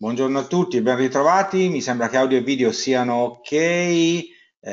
Buongiorno a tutti e ben ritrovati. Mi sembra che audio e video siano ok. Eh,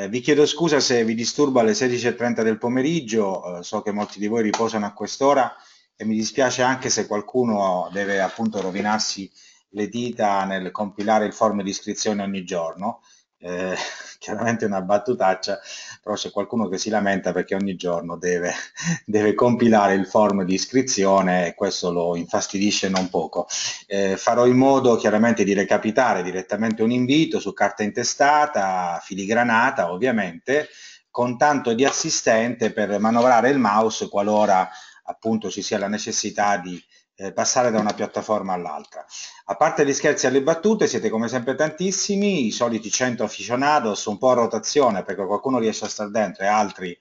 vi chiedo scusa se vi disturbo alle 16.30 del pomeriggio, eh, so che molti di voi riposano a quest'ora e mi dispiace anche se qualcuno deve appunto rovinarsi le dita nel compilare il form di iscrizione ogni giorno eh, chiaramente una battutaccia, però c'è qualcuno che si lamenta perché ogni giorno deve, deve compilare il form di iscrizione e questo lo infastidisce non poco. Eh, farò in modo chiaramente di recapitare direttamente un invito su carta intestata, filigranata ovviamente, con tanto di assistente per manovrare il mouse qualora appunto ci sia la necessità di eh, passare da una piattaforma all'altra. A parte gli scherzi e le battute, siete come sempre tantissimi, i soliti 100 aficionados, un po' a rotazione perché qualcuno riesce a stare dentro e altri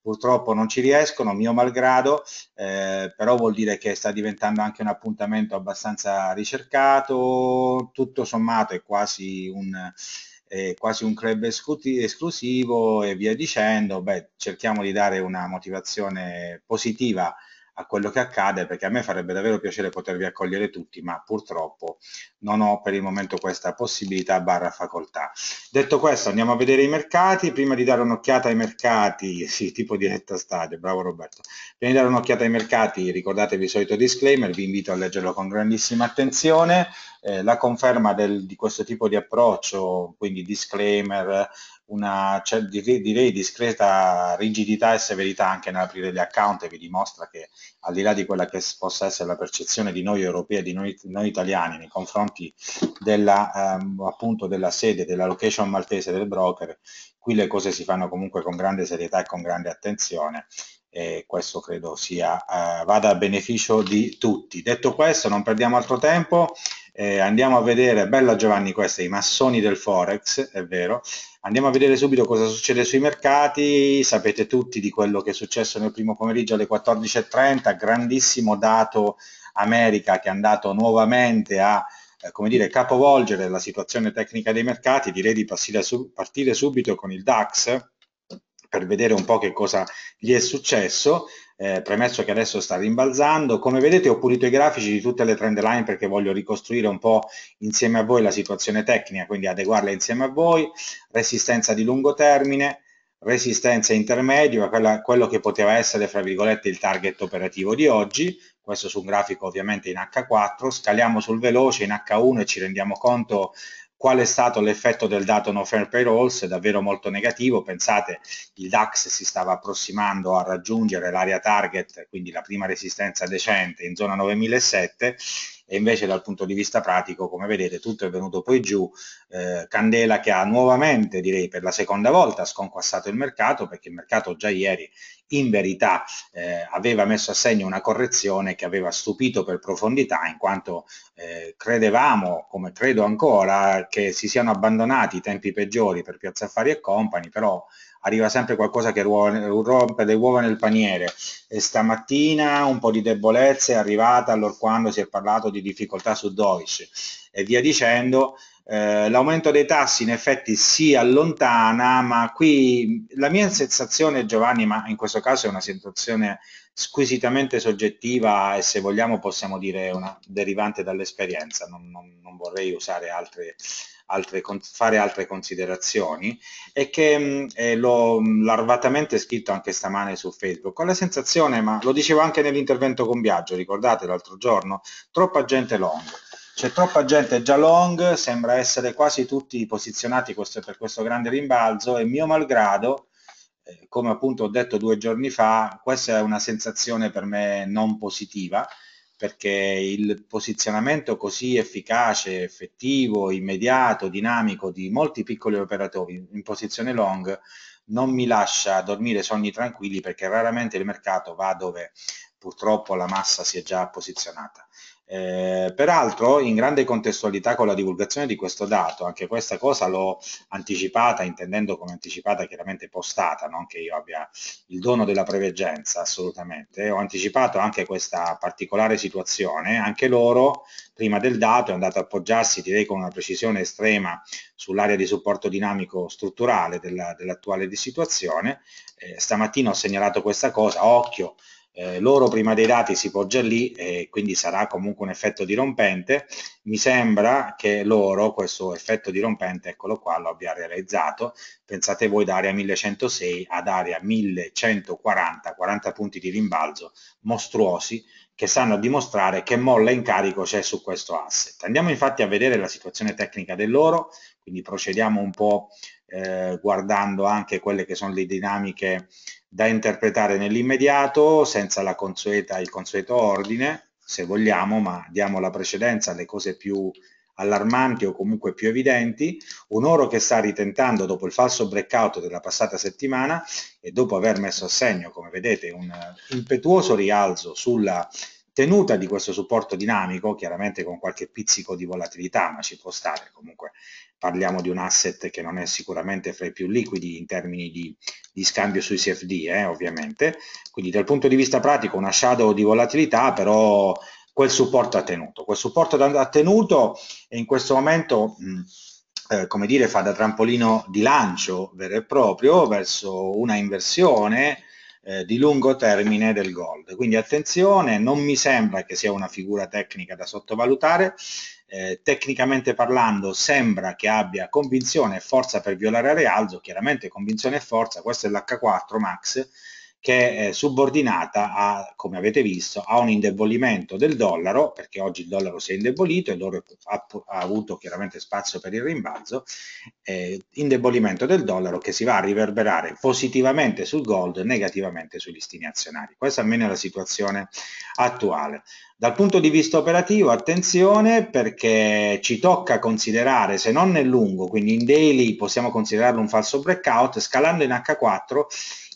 purtroppo non ci riescono, mio malgrado, eh, però vuol dire che sta diventando anche un appuntamento abbastanza ricercato, tutto sommato è quasi un, è quasi un club esclusivo e via dicendo, beh cerchiamo di dare una motivazione positiva a quello che accade, perché a me farebbe davvero piacere potervi accogliere tutti, ma purtroppo non ho per il momento questa possibilità barra facoltà. Detto questo, andiamo a vedere i mercati. Prima di dare un'occhiata ai mercati, sì, tipo diretta stadio, bravo Roberto. Prima di dare un'occhiata ai mercati, ricordatevi il solito disclaimer, vi invito a leggerlo con grandissima attenzione. Eh, la conferma del, di questo tipo di approccio, quindi disclaimer, una cioè, direi discreta rigidità e severità anche nell'aprire gli account e vi dimostra che al di là di quella che possa essere la percezione di noi europei e di noi, noi, italiani nei confronti della, ehm, appunto della sede, della location maltese del broker, qui le cose si fanno comunque con grande serietà e con grande attenzione e questo credo sia, eh, vada a beneficio di tutti. Detto questo non perdiamo altro tempo, eh, andiamo a vedere, bella Giovanni questa, i massoni del Forex, è vero, andiamo a vedere subito cosa succede sui mercati, sapete tutti di quello che è successo nel primo pomeriggio alle 14.30, grandissimo dato America che è andato nuovamente a eh, come dire, capovolgere la situazione tecnica dei mercati, direi di partire subito con il DAX per vedere un po' che cosa gli è successo eh, premesso che adesso sta rimbalzando. Come vedete ho pulito i grafici di tutte le trend line perché voglio ricostruire un po' insieme a voi la situazione tecnica, quindi adeguarla insieme a voi, resistenza di lungo termine, resistenza intermedio, quella, quello che poteva essere fra virgolette il target operativo di oggi, questo su un grafico ovviamente in H4, scaliamo sul veloce in H1 e ci rendiamo conto qual è stato l'effetto del dato no fair payrolls, davvero molto negativo, pensate il DAX si stava approssimando a raggiungere l'area target, quindi la prima resistenza decente in zona 9007 e invece dal punto di vista pratico come vedete tutto è venuto poi giù eh, Candela che ha nuovamente direi per la seconda volta sconquassato il mercato perché il mercato già ieri in verità eh, aveva messo a segno una correzione che aveva stupito per profondità in quanto eh, credevamo, come credo ancora, che si siano abbandonati i tempi peggiori per Piazza Affari e Company, però arriva sempre qualcosa che rompe le uova nel paniere e stamattina un po' di debolezza è arrivata allora quando si è parlato di difficoltà su Deutsche e via dicendo eh, l'aumento dei tassi in effetti si allontana, ma qui la mia sensazione, Giovanni, ma in questo caso è una situazione squisitamente soggettiva e se vogliamo possiamo dire una derivante dall'esperienza, non, non, non vorrei usare altre, altre, fare altre considerazioni, è che mm, eh, l'ho mm, larvatamente scritto anche stamane su Facebook, ho la sensazione, ma lo dicevo anche nell'intervento con Biagio, ricordate l'altro giorno, troppa gente long c'è troppa gente già long, sembra essere quasi tutti posizionati questo, per questo grande rimbalzo e mio malgrado, eh, come appunto ho detto due giorni fa, questa è una sensazione per me non positiva perché il posizionamento così efficace, effettivo, immediato, dinamico di molti piccoli operatori in posizione long non mi lascia dormire sogni tranquilli perché raramente il mercato va dove purtroppo la massa si è già posizionata. Eh, peraltro, in grande contestualità con la divulgazione di questo dato, anche questa cosa l'ho anticipata, intendendo come anticipata chiaramente postata, non che io abbia il dono della preveggenza assolutamente, ho anticipato anche questa particolare situazione, anche loro prima del dato è andato a appoggiarsi direi con una precisione estrema sull'area di supporto dinamico strutturale dell'attuale situazione, eh, stamattina ho segnalato questa cosa, occhio, eh, l'oro prima dei dati si poggia lì e quindi sarà comunque un effetto dirompente. Mi sembra che l'oro, questo effetto dirompente, eccolo qua, lo abbia realizzato. Pensate voi da area 1106 ad area 1140, 40 punti di rimbalzo mostruosi che stanno a dimostrare che molla in carico c'è su questo asset. Andiamo infatti a vedere la situazione tecnica dell'oro, quindi procediamo un po' eh, guardando anche quelle che sono le dinamiche da interpretare nell'immediato senza consueta, il consueto ordine, se vogliamo, ma diamo la precedenza alle cose più allarmanti o comunque più evidenti, un oro che sta ritentando dopo il falso breakout della passata settimana e dopo aver messo a segno, come vedete, un impetuoso rialzo sulla tenuta di questo supporto dinamico, chiaramente con qualche pizzico di volatilità, ma ci può stare, comunque parliamo di un asset che non è sicuramente fra i più liquidi in termini di, di scambio sui CFD, eh, ovviamente, quindi dal punto di vista pratico una shadow di volatilità, però quel supporto ha tenuto, quel supporto ha tenuto e in questo momento... Mh, mm, eh, come dire, fa da trampolino di lancio vero e proprio verso una inversione eh, di lungo termine del gold. Quindi attenzione, non mi sembra che sia una figura tecnica da sottovalutare, eh, tecnicamente parlando sembra che abbia convinzione e forza per violare a rialzo, chiaramente convinzione e forza, questo è l'H4 Max, che è subordinata a, come avete visto, a un indebolimento del dollaro, perché oggi il dollaro si è indebolito e l'oro ha, ha, avuto chiaramente spazio per il rimbalzo, eh, indebolimento del dollaro che si va a riverberare positivamente sul gold, e negativamente sui listini azionari. Questa almeno è la situazione attuale. Dal punto di vista operativo, attenzione perché ci tocca considerare, se non nel lungo, quindi in daily possiamo considerarlo un falso breakout, scalando in H4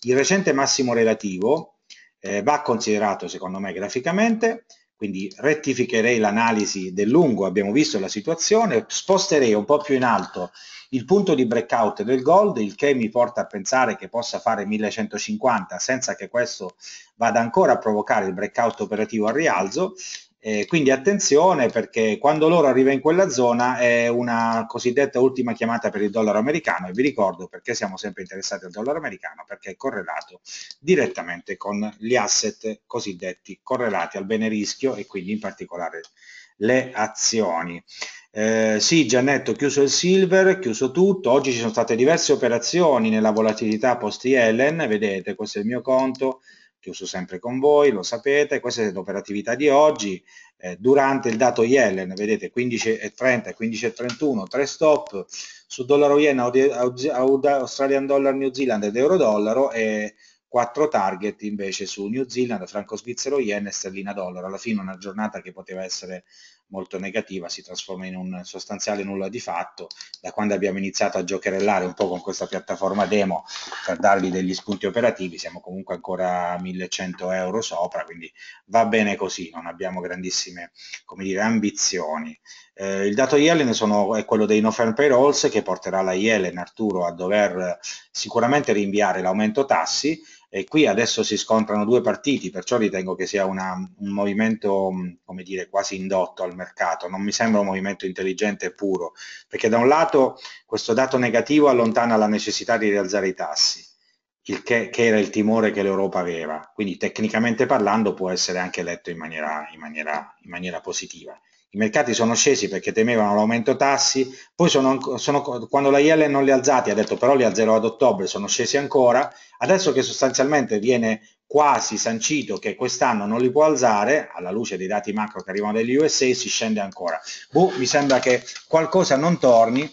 il recente massimo relativo eh, va considerato secondo me graficamente, quindi rettificherei l'analisi del lungo, abbiamo visto la situazione, sposterei un po' più in alto il punto di breakout del gold, il che mi porta a pensare che possa fare 1150 senza che questo vada ancora a provocare il breakout operativo al rialzo eh, quindi attenzione perché quando l'oro arriva in quella zona è una cosiddetta ultima chiamata per il dollaro americano e vi ricordo perché siamo sempre interessati al dollaro americano perché è correlato direttamente con gli asset cosiddetti correlati al bene rischio e quindi in particolare le azioni. Eh, sì, Giannetto, chiuso il silver, chiuso tutto. Oggi ci sono state diverse operazioni nella volatilità post-Ellen, vedete, questo è il mio conto chiuso sempre con voi, lo sapete, questa è l'operatività di oggi, eh, durante il dato Yellen, vedete 15,30, 15,31, 3 stop, su dollaro yen, Australian dollar, New Zealand ed euro dollaro e 4 target invece su New Zealand, franco svizzero yen e sterlina dollaro, alla fine una giornata che poteva essere molto negativa si trasforma in un sostanziale nulla di fatto. Da quando abbiamo iniziato a giocherellare un po' con questa piattaforma demo per dargli degli spunti operativi, siamo comunque ancora a 1100 euro sopra, quindi va bene così, non abbiamo grandissime dire, ambizioni. Eh, il dato Yellen sono, è quello dei no firm payrolls che porterà la Yellen Arturo a dover sicuramente rinviare l'aumento tassi e qui adesso si scontrano due partiti, perciò ritengo che sia una, un movimento, mm, come dire, quasi indotto al mercato. Non mi sembra un movimento intelligente e puro, perché da un lato questo dato negativo allontana la necessità di rialzare i tassi, che, che, era il timore che l'Europa aveva. Quindi tecnicamente parlando può essere anche letto in maniera, in maniera, in maniera positiva i mercati sono scesi perché temevano l'aumento tassi, poi sono, sono, quando la IL non li ha alzati ha detto però li alzerò ad ottobre, sono scesi ancora, adesso che sostanzialmente viene quasi sancito che quest'anno non li può alzare, alla luce dei dati macro che arrivano dagli USA si scende ancora. Boh, mi sembra che qualcosa non torni,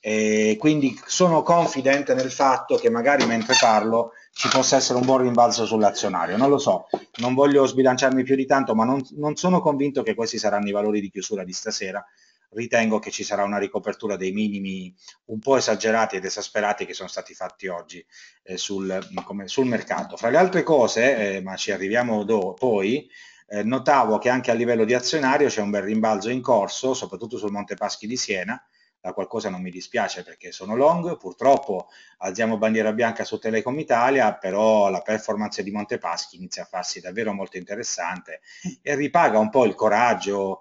e quindi sono confident nel fatto che magari mentre parlo ci possa essere un buon rimbalzo sull'azionario. Non lo so, non voglio sbilanciarmi più di tanto, ma non, non sono convinto che questi saranno i valori di chiusura di stasera. Ritengo che ci sarà una ricopertura dei minimi un po' esagerati ed esasperati che sono stati fatti oggi eh, sul, come, sul, mercato. Fra le altre cose, eh, ma ci arriviamo do, poi, eh, notavo che anche a livello di azionario c'è un bel rimbalzo in corso, soprattutto sul Monte Paschi di Siena, da qualcosa non mi dispiace perché sono long, purtroppo alziamo bandiera bianca su Telecom Italia, però la performance di Montepaschi inizia a farsi davvero molto interessante e ripaga un po' il coraggio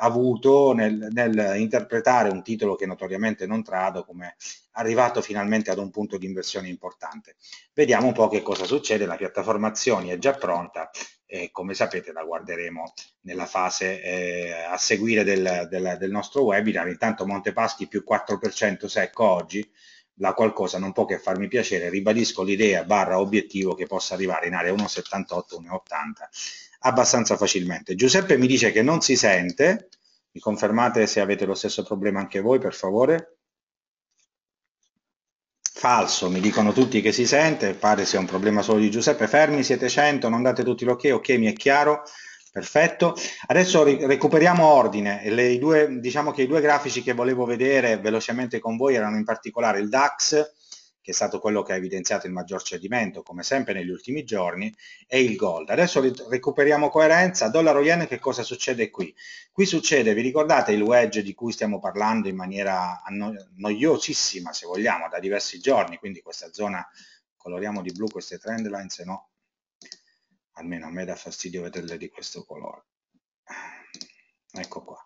avuto nel, nel, interpretare un titolo che notoriamente non trado come arrivato finalmente ad un punto di inversione importante. Vediamo un po' che cosa succede, la piattaforma azioni è già pronta e come sapete la guarderemo nella fase eh, a seguire del, del, del, nostro webinar, intanto Montepaschi più 4% secco oggi, la qualcosa non può che farmi piacere, ribadisco l'idea barra obiettivo che possa arrivare in area 1,78-1,80 abbastanza facilmente. Giuseppe mi dice che non si sente, mi confermate se avete lo stesso problema anche voi per favore? Falso, mi dicono tutti che si sente, pare sia un problema solo di Giuseppe, fermi, siete 100, non date tutti l'ok, ok mi è chiaro, perfetto. Adesso recuperiamo ordine, Le, due, diciamo che i due grafici che volevo vedere velocemente con voi erano in particolare il DAX, che è stato quello che ha evidenziato il maggior cedimento, come sempre negli ultimi giorni, e il gold. Adesso recuperiamo coerenza. Dollaro yen, che cosa succede qui? Qui succede, vi ricordate il wedge di cui stiamo parlando in maniera anno- noiosissima, se vogliamo, da diversi giorni, quindi questa zona, coloriamo di blu queste trend line, se no almeno a me dà fastidio vederle di questo colore. Ecco qua.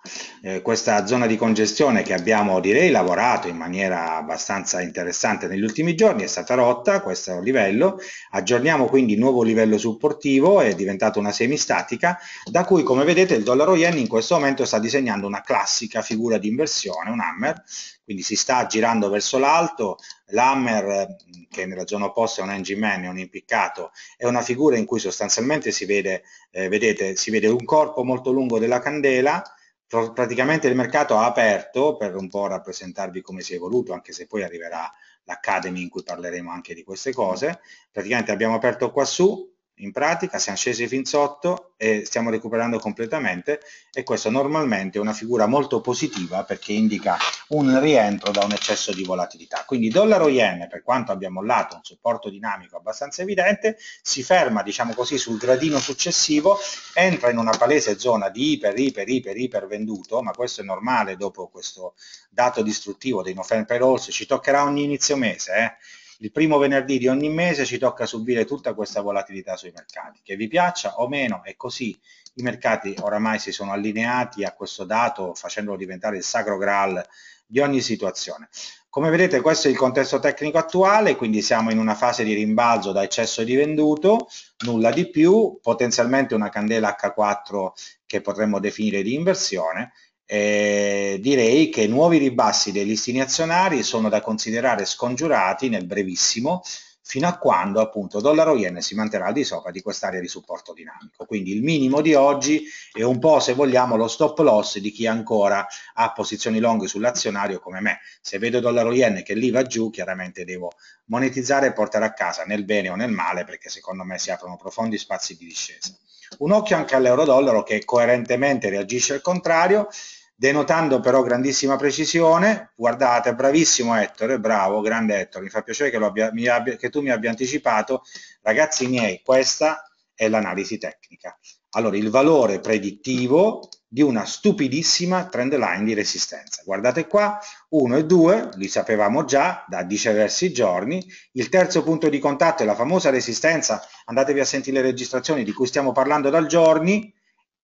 Eh, questa zona di congestione che abbiamo direi lavorato in maniera abbastanza interessante negli ultimi giorni è stata rotta, questo è un livello, aggiorniamo quindi nuovo livello supportivo, è diventata una semistatica, da cui come vedete il dollaro yen in questo momento sta disegnando una classica figura di inversione, un hammer, quindi si sta girando verso l'alto, l'Hammer eh, che nella zona opposta è un engine man, è un impiccato, è una figura in cui sostanzialmente si vede, eh, vedete, si vede un corpo molto lungo della candela, praticamente il mercato ha aperto per un po' rappresentarvi come si è evoluto, anche se poi arriverà l'Academy in cui parleremo anche di queste cose, praticamente abbiamo aperto qua su, in pratica siamo scesi fin sotto e stiamo recuperando completamente e questo normalmente è una figura molto positiva perché indica un rientro da un eccesso di volatilità. Quindi dollaro yen, per quanto abbia mollato un supporto dinamico abbastanza evidente, si ferma, diciamo così, sul gradino successivo, entra in una palese zona di iper, iper, iper, iper venduto, ma questo è normale dopo questo dato distruttivo dei November Rolls, ci toccherà ogni inizio mese, eh? il primo venerdì di ogni mese ci tocca subire tutta questa volatilità sui mercati, che vi piaccia o meno, è così. I mercati oramai si sono allineati a questo dato facendolo diventare il sacro graal di ogni situazione. Come vedete questo è il contesto tecnico attuale, quindi siamo in una fase di rimbalzo da eccesso di venduto, nulla di più, potenzialmente una candela H4 che potremmo definire di inversione eh, direi che nuovi ribassi dei listini azionari sono da considerare scongiurati nel brevissimo fino a quando appunto dollaro yen si manterrà al di sopra di quest'area di supporto dinamico. Quindi il minimo di oggi è un po' se vogliamo lo stop loss di chi ancora ha posizioni lunghe sull'azionario come me. Se vedo dollaro yen che lì va giù, chiaramente devo monetizzare e portare a casa nel bene o nel male perché secondo me si aprono profondi spazi di discesa. Un occhio anche all'euro dollaro che coerentemente reagisce al contrario denotando però grandissima precisione. Guardate, bravissimo Ettore, bravo, grande Ettore, mi fa piacere che, abbia, mi abbia, che tu mi abbia anticipato. Ragazzi miei, questa è l'analisi tecnica. Allora, il valore predittivo di una stupidissima trend line di resistenza. Guardate qua, 1 e 2, li sapevamo già da diversi giorni, il terzo punto di contatto è la famosa resistenza, andatevi a sentire le registrazioni di cui stiamo parlando dal giorni,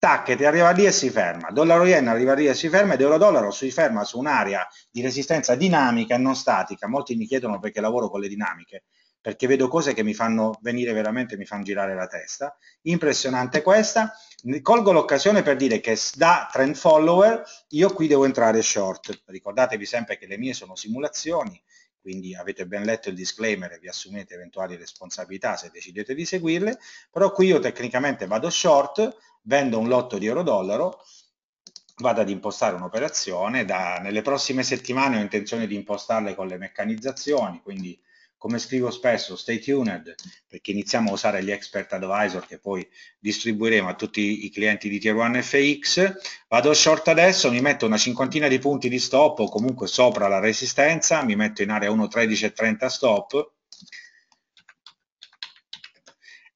tac, ti arriva lì e si ferma, dollaro yen arriva lì e si ferma ed euro dollaro si ferma su un'area di resistenza dinamica e non statica, molti mi chiedono perché lavoro con le dinamiche, perché vedo cose che mi fanno venire veramente, mi fanno girare la testa, impressionante questa, colgo l'occasione per dire che da trend follower io qui devo entrare short, ricordatevi sempre che le mie sono simulazioni, quindi avete ben letto il disclaimer e vi assumete eventuali responsabilità se decidete di seguirle, però qui io tecnicamente vado short vendo un lotto di euro-dollaro, vado ad impostare un'operazione, nelle prossime settimane ho intenzione di impostarle con le meccanizzazioni, quindi come scrivo spesso, stay tuned, perché iniziamo a usare gli expert advisor che poi distribuiremo a tutti i clienti di Tier 1 FX. Vado short adesso, mi metto una cinquantina di punti di stop o comunque sopra la resistenza, mi metto in area 1.13.30 stop,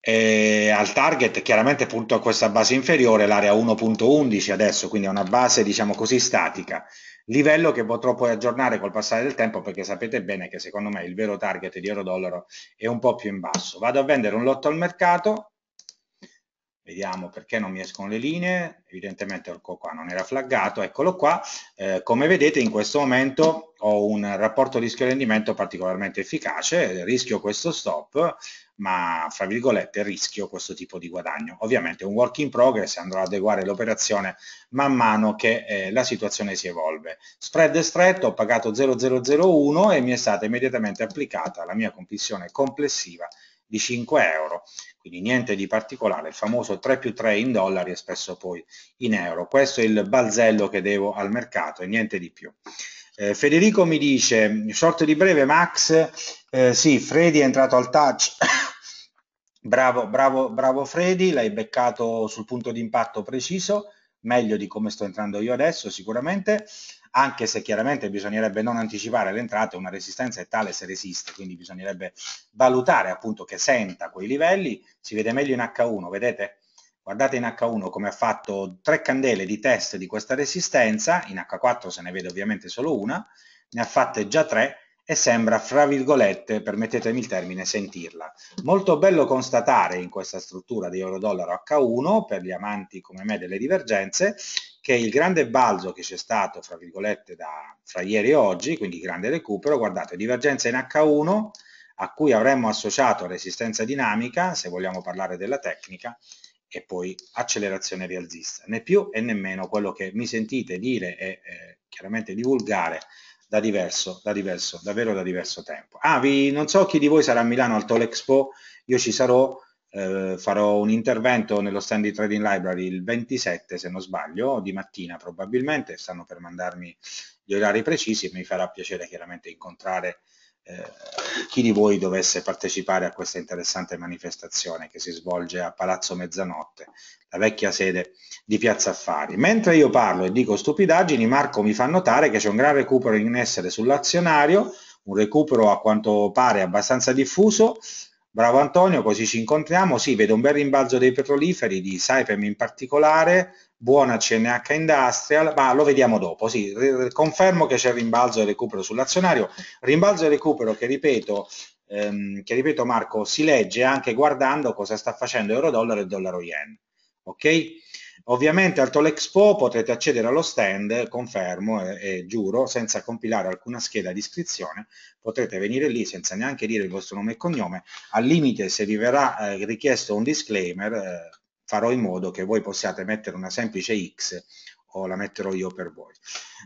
e eh, al target chiaramente punto a questa base inferiore, l'area 1.11 adesso, quindi è una base diciamo così statica, livello che potrò poi aggiornare col passare del tempo perché sapete bene che secondo me il vero target di euro dollaro è un po' più in basso. Vado a vendere un lotto al mercato, vediamo perché non mi escono le linee, evidentemente ecco qua, non era flaggato, eccolo qua, eh, come vedete in questo momento ho un rapporto rischio-rendimento particolarmente efficace, rischio questo stop, ma fra virgolette rischio questo tipo di guadagno. Ovviamente un work in progress, andrò ad adeguare l'operazione man mano che eh, la situazione si evolve. Spread stretto, ho pagato 0,001 e mi è stata immediatamente applicata la mia compissione complessiva di 5 euro, quindi niente di particolare, il famoso 3 più 3 in dollari e spesso poi in euro. Questo è il balzello che devo al mercato e niente di più. Eh, Federico mi dice, short di breve Max, eh, sì, Freddy è entrato al touch, bravo, bravo, bravo Freddy, l'hai beccato sul punto di impatto preciso, meglio di come sto entrando io adesso sicuramente anche se chiaramente bisognerebbe non anticipare le entrate, una resistenza è tale se resiste, quindi bisognerebbe valutare appunto che senta quei livelli, si vede meglio in H1, vedete? Guardate in H1 come ha fatto tre candele di test di questa resistenza, in H4 se ne vede ovviamente solo una, ne ha fatte già tre e sembra, fra virgolette, permettetemi il termine, sentirla. Molto bello constatare in questa struttura di euro-dollaro H1, per gli amanti come me delle divergenze, che il grande balzo che c'è stato, fra virgolette, da, fra ieri e oggi, quindi grande recupero, guardate, divergenza in H1 a cui avremmo associato resistenza dinamica, se vogliamo parlare della tecnica, e poi accelerazione rialzista, né più e né meno quello che mi sentite dire e eh, chiaramente divulgare da diverso, da diverso, davvero da diverso tempo. Ah, vi, non so chi di voi sarà a Milano al Tolexpo, io ci sarò, eh, farò un intervento nello stand di Trading Library il 27 se non sbaglio, di mattina probabilmente, stanno per mandarmi gli orari precisi e mi farà piacere chiaramente incontrare eh, chi di voi dovesse partecipare a questa interessante manifestazione che si svolge a Palazzo Mezzanotte, la vecchia sede di Piazza Affari. Mentre io parlo e dico stupidaggini, Marco mi fa notare che c'è un gran recupero in essere sull'azionario, un recupero a quanto pare abbastanza diffuso, Bravo Antonio, così ci incontriamo. Sì, vedo un bel rimbalzo dei petroliferi, di Saipem in particolare, buona CNH Industrial, ma lo vediamo dopo. Sì, confermo che c'è rimbalzo e recupero sull'azionario. Rimbalzo e recupero che ripeto, ehm, che ripeto Marco, si legge anche guardando cosa sta facendo euro-dollaro e dollaro-yen. Ok? Ovviamente al Tolexpo potrete accedere allo stand, confermo e, e, giuro, senza compilare alcuna scheda di iscrizione, potrete venire lì senza neanche dire il vostro nome e cognome, al limite se vi verrà eh, richiesto un disclaimer eh, farò in modo che voi possiate mettere una semplice X o la metterò io per voi.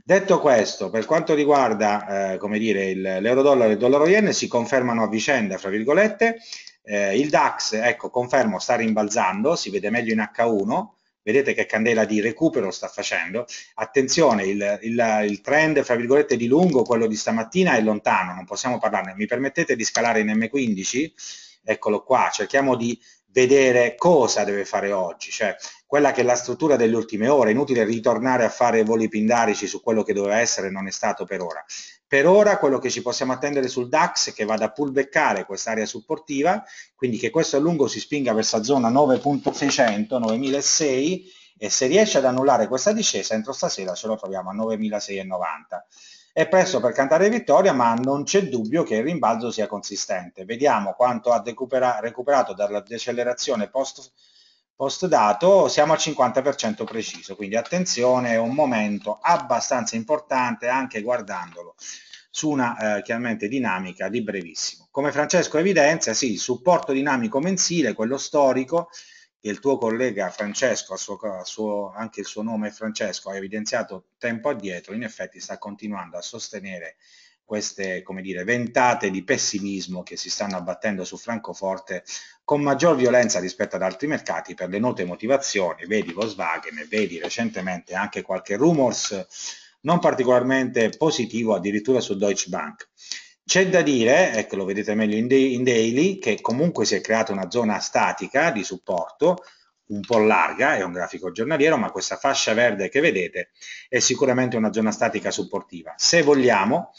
Detto questo, per quanto riguarda eh, l'euro dollaro e il dollaro yen si confermano a vicenda, fra virgolette, eh, il DAX, ecco, confermo, sta rimbalzando, si vede meglio in H1, vedete che candela di recupero sta facendo, attenzione il, il, il trend fra virgolette di lungo, quello di stamattina è lontano, non possiamo parlarne, mi permettete di scalare in M15? Eccolo qua, cerchiamo di vedere cosa deve fare oggi, cioè quella che è la struttura delle ultime ore, inutile ritornare a fare voli pindarici su quello che doveva essere, e non è stato per ora. Per ora quello che ci possiamo attendere sul DAX è che vada a pullbackare quest'area supportiva, quindi che questo a lungo si spinga verso la zona 9.600, 9.600 e se riesce ad annullare questa discesa entro stasera ce lo troviamo a 9.690. È presto per cantare vittoria, ma non c'è dubbio che il rimbalzo sia consistente. Vediamo quanto ha recuperato dalla decelerazione post post dato siamo al 50% preciso, quindi attenzione è un momento abbastanza importante anche guardandolo su una eh, chiaramente dinamica di brevissimo. Come Francesco evidenzia, sì, il supporto dinamico mensile, quello storico, che il tuo collega Francesco, suo, suo, anche il suo nome Francesco, ha evidenziato tempo addietro, in effetti sta continuando a sostenere queste come dire, ventate di pessimismo che si stanno abbattendo su Francoforte con maggior violenza rispetto ad altri mercati per le note motivazioni, vedi Volkswagen e vedi recentemente anche qualche rumors non particolarmente positivo addirittura su Deutsche Bank. C'è da dire, ecco lo vedete meglio in, day, in daily, che comunque si è creata una zona statica di supporto un po' larga, è un grafico giornaliero, ma questa fascia verde che vedete è sicuramente una zona statica supportiva. Se vogliamo,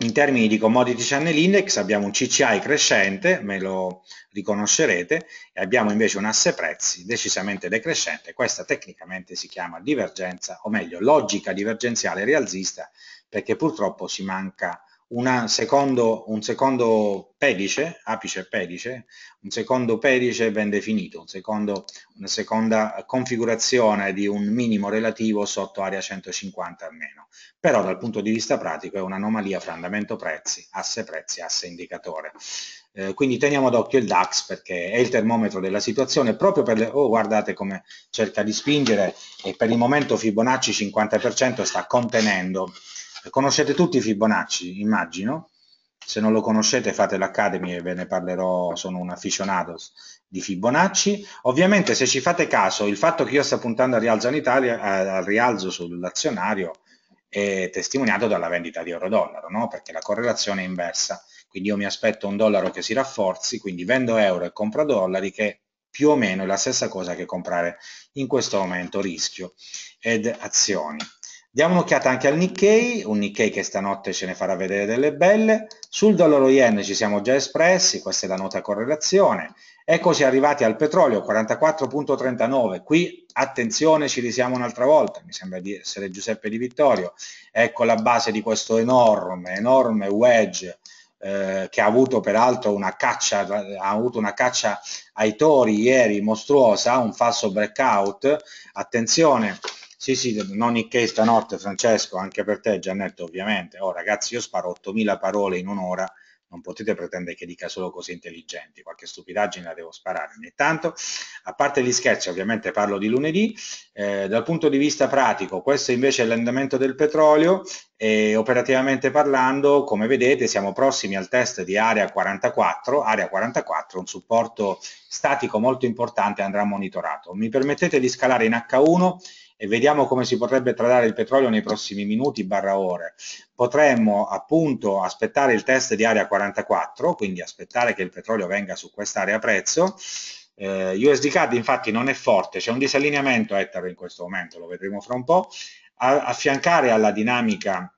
in termini di commodity channel index abbiamo un CCI crescente, me lo riconoscerete, e abbiamo invece un asse prezzi decisamente decrescente, questa tecnicamente si chiama divergenza, o meglio logica divergenziale rialzista, perché purtroppo si manca una secondo, un secondo pedice, apice e pedice, un secondo pedice ben definito, un secondo, una seconda configurazione di un minimo relativo sotto area 150 almeno. Però dal punto di vista pratico è un'anomalia fra andamento prezzi, asse prezzi, asse indicatore. Eh, quindi teniamo d'occhio il DAX perché è il termometro della situazione proprio per le... oh guardate come cerca di spingere e per il momento Fibonacci 50% sta contenendo Conoscete tutti Fibonacci, immagino. Se non lo conoscete fate l'Academy e ve ne parlerò, sono un aficionado di Fibonacci. Ovviamente se ci fate caso, il fatto che io sto puntando al rialzo, in Italia, al rialzo sull'azionario è testimoniato dalla vendita di euro-dollaro, no? perché la correlazione è inversa. Quindi io mi aspetto un dollaro che si rafforzi, quindi vendo euro e compro dollari, che più o meno è la stessa cosa che comprare in questo momento rischio ed azioni. Diamo un'occhiata anche al Nikkei, un Nikkei che stanotte ce ne farà vedere delle belle. Sul dollaro yen ci siamo già espressi, questa è la nota correlazione. Eccoci arrivati al petrolio 44.39, qui attenzione ci risiamo un'altra volta, mi sembra di essere Giuseppe Di Vittorio. Ecco la base di questo enorme, enorme wedge eh, che ha avuto peraltro una caccia, ha avuto una caccia ai tori ieri mostruosa, un falso breakout. Attenzione sì, sì, non nonché stanotte Francesco, anche per te Giannetto ovviamente. Oh ragazzi, io sparo 8.000 parole in un'ora, non potete pretendere che dica solo cose intelligenti, qualche stupidaggine la devo sparare ogni tanto. A parte gli scherzi, ovviamente parlo di lunedì, eh, dal punto di vista pratico, questo invece è l'andamento del petrolio e operativamente parlando, come vedete, siamo prossimi al test di area 44, area 44, un supporto statico molto importante andrà monitorato. Mi permettete di scalare in H1 e vediamo come si potrebbe tradare il petrolio nei prossimi minuti barra ore, potremmo appunto aspettare il test di area 44, quindi aspettare che il petrolio venga su quest'area prezzo, eh, USD CAD infatti non è forte, c'è un disallineamento ettaro in questo momento, lo vedremo fra un po', a, affiancare alla dinamica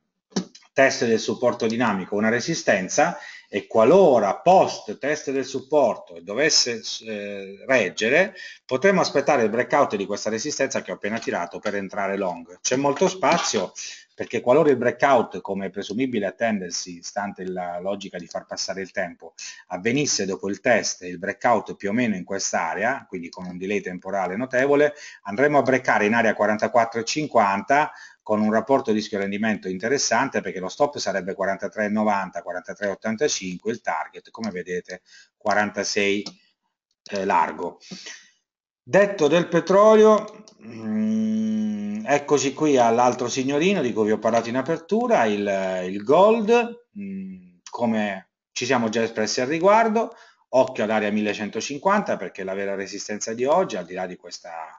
test del supporto dinamico una resistenza e qualora post test del supporto dovesse eh, reggere, potremmo aspettare il breakout di questa resistenza che ho appena tirato per entrare long. C'è molto spazio perché qualora il breakout, come presumibile attendersi, stante la logica di far passare il tempo, avvenisse dopo il test il breakout più o meno in quest'area, quindi con un delay temporale notevole, andremo a breakare in area 44,50 con un rapporto rischio-rendimento interessante perché lo stop sarebbe 43,90, 43,85, il target come vedete 46 eh, largo. Detto del petrolio, mh, mm, eccoci qui all'altro signorino di cui vi ho parlato in apertura, il, il gold, mh, mm, come ci siamo già espressi al riguardo, occhio all'area 1150 perché la vera resistenza di oggi, al di là di questa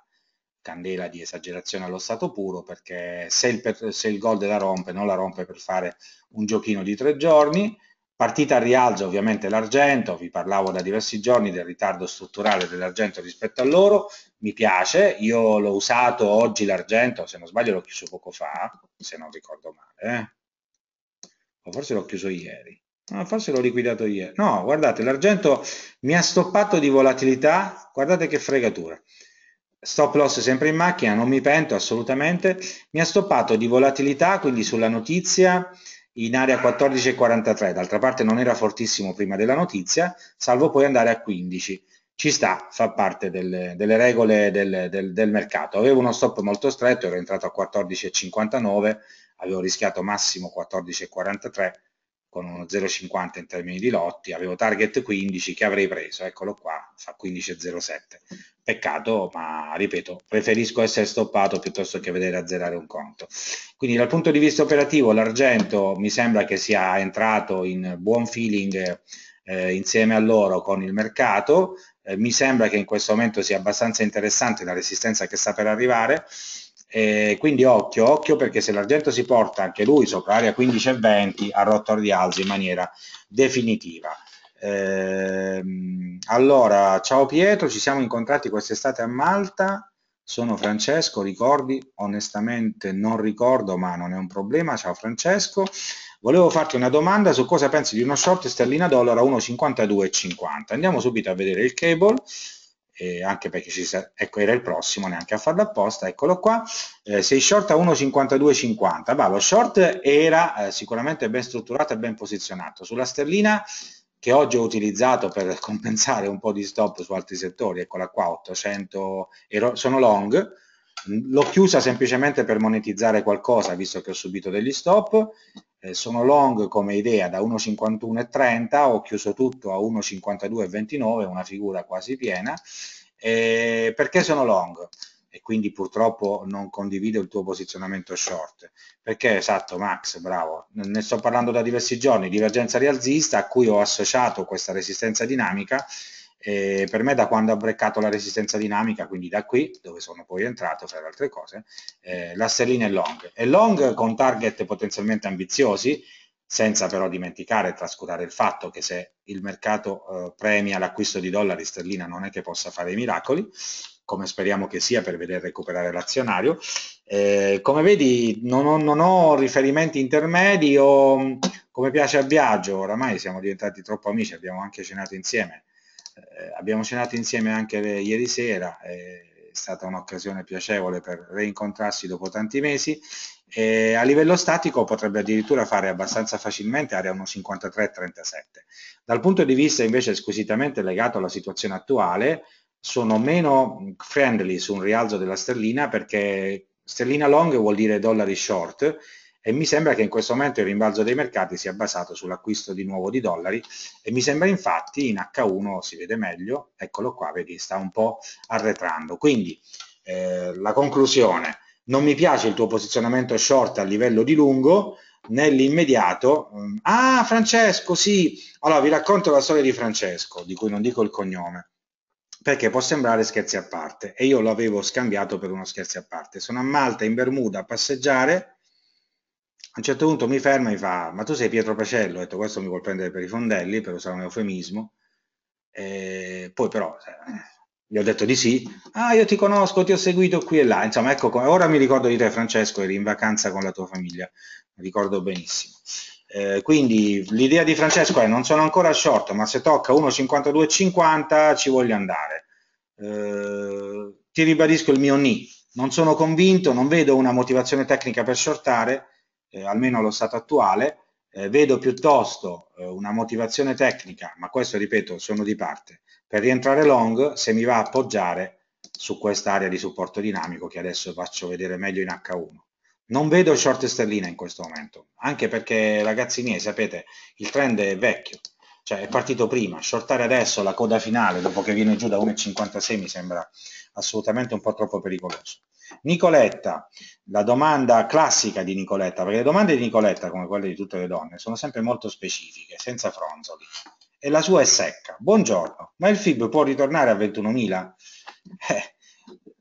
candela di esagerazione allo stato puro perché se il, se il gol della rompe non la rompe per fare un giochino di tre giorni partita a rialzo ovviamente l'argento vi parlavo da diversi giorni del ritardo strutturale dell'argento rispetto a loro mi piace io l'ho usato oggi l'argento se non sbaglio l'ho chiuso poco fa se non ricordo male eh. o forse l'ho chiuso ieri No, forse l'ho liquidato ieri. No, guardate, l'argento mi ha stoppato di volatilità. Guardate che fregatura. Stop loss sempre in macchina, non mi pento assolutamente. Mi ha stoppato di volatilità, quindi sulla notizia in area 14,43, d'altra parte non era fortissimo prima della notizia, salvo poi andare a 15. Ci sta, fa parte delle, delle regole del, del, del, mercato. Avevo uno stop molto stretto, ero entrato a 14,59, avevo rischiato massimo 14,43 con uno 0,50 in termini di lotti, avevo target 15 che avrei preso, eccolo qua, fa 15,07 peccato, ma ripeto, preferisco essere stoppato piuttosto che vedere azzerare un conto. Quindi dal punto di vista operativo l'argento mi sembra che sia entrato in buon feeling eh, insieme a loro con il mercato, eh, mi sembra che in questo momento sia abbastanza interessante la resistenza che sta per arrivare, eh, quindi occhio, occhio perché se l'argento si porta anche lui sopra area 15 e 20 a rotto rialzo in maniera definitiva. Eh, allora, ciao Pietro, ci siamo incontrati quest'estate a Malta, sono Francesco, ricordi? Onestamente non ricordo, ma non è un problema, ciao Francesco. Volevo farti una domanda su cosa pensi di uno short sterlina dollaro a 1,52,50. Andiamo subito a vedere il cable. Eh, anche perché ci sa- ecco era il prossimo neanche a farlo apposta eccolo qua eh, sei short a 1,52,50 va lo short era eh, sicuramente ben strutturato e ben posizionato sulla sterlina che oggi ho utilizzato per compensare un po' di stop su altri settori, eccola qua, 800, euro, sono long, l'ho chiusa semplicemente per monetizzare qualcosa, visto che ho subito degli stop, eh, sono long come idea da 1,51,30, ho chiuso tutto a 1,52,29, una figura quasi piena, eh, perché sono long? e quindi purtroppo non condivido il tuo posizionamento short. Perché esatto, Max, bravo, ne sto parlando da diversi giorni, divergenza rialzista a cui ho associato questa resistenza dinamica. E per me da quando ha breccato la resistenza dinamica, quindi da qui, dove sono poi entrato fra le altre cose, eh, la sterlina è long. È long con target potenzialmente ambiziosi, senza però dimenticare e trascurare il fatto che se il mercato eh, premia l'acquisto di dollari sterlina non è che possa fare i miracoli come speriamo che sia per vedere recuperare l'azionario. Eh, come vedi non ho, non ho, riferimenti intermedi o come piace a Viaggio, oramai siamo diventati troppo amici, abbiamo anche cenato insieme, eh, abbiamo cenato insieme anche le, ieri sera, eh, è stata un'occasione piacevole per rincontrarsi dopo tanti mesi. E a livello statico potrebbe addirittura fare abbastanza facilmente area 1,53-37. Dal punto di vista invece squisitamente legato alla situazione attuale, sono meno friendly su un rialzo della sterlina perché sterlina long vuol dire dollari short e mi sembra che in questo momento il rimbalzo dei mercati sia basato sull'acquisto di nuovo di dollari e mi sembra infatti in H1 si vede meglio, eccolo qua, vedi, sta un po' arretrando. Quindi eh, la conclusione, non mi piace il tuo posizionamento short a livello di lungo, nell'immediato, mm, ah Francesco sì, allora vi racconto la storia di Francesco, di cui non dico il cognome perché può sembrare scherzi a parte e io lo avevo scambiato per uno scherzi a parte. Sono a Malta in Bermuda a passeggiare, a un certo punto mi ferma e mi fa ma tu sei Pietro Pacello, ho detto questo mi vuol prendere per i fondelli per usare un eufemismo, e poi però eh, gli ho detto di sì, ah io ti conosco, ti ho seguito qui e là, insomma ecco, ora mi ricordo di te Francesco, eri in vacanza con la tua famiglia, mi ricordo benissimo. Eh, quindi l'idea di Francesco è non sono ancora short, ma se tocca 1,52,50 ci voglio andare. Eh, ti ribadisco il mio ni, non sono convinto, non vedo una motivazione tecnica per shortare, eh, almeno allo stato attuale, eh, vedo piuttosto eh, una motivazione tecnica, ma questo ripeto sono di parte, per rientrare long se mi va a appoggiare su quest'area di supporto dinamico che adesso faccio vedere meglio in H1. Non vedo short sterlina in questo momento, anche perché ragazzi miei, sapete, il trend è vecchio, cioè è partito prima, shortare adesso la coda finale dopo che viene giù da 1,56 mi sembra assolutamente un po' troppo pericoloso. Nicoletta, la domanda classica di Nicoletta, perché le domande di Nicoletta, come quelle di tutte le donne, sono sempre molto specifiche, senza fronzoli, e la sua è secca. Buongiorno, ma il FIB può ritornare a 21.000? Eh,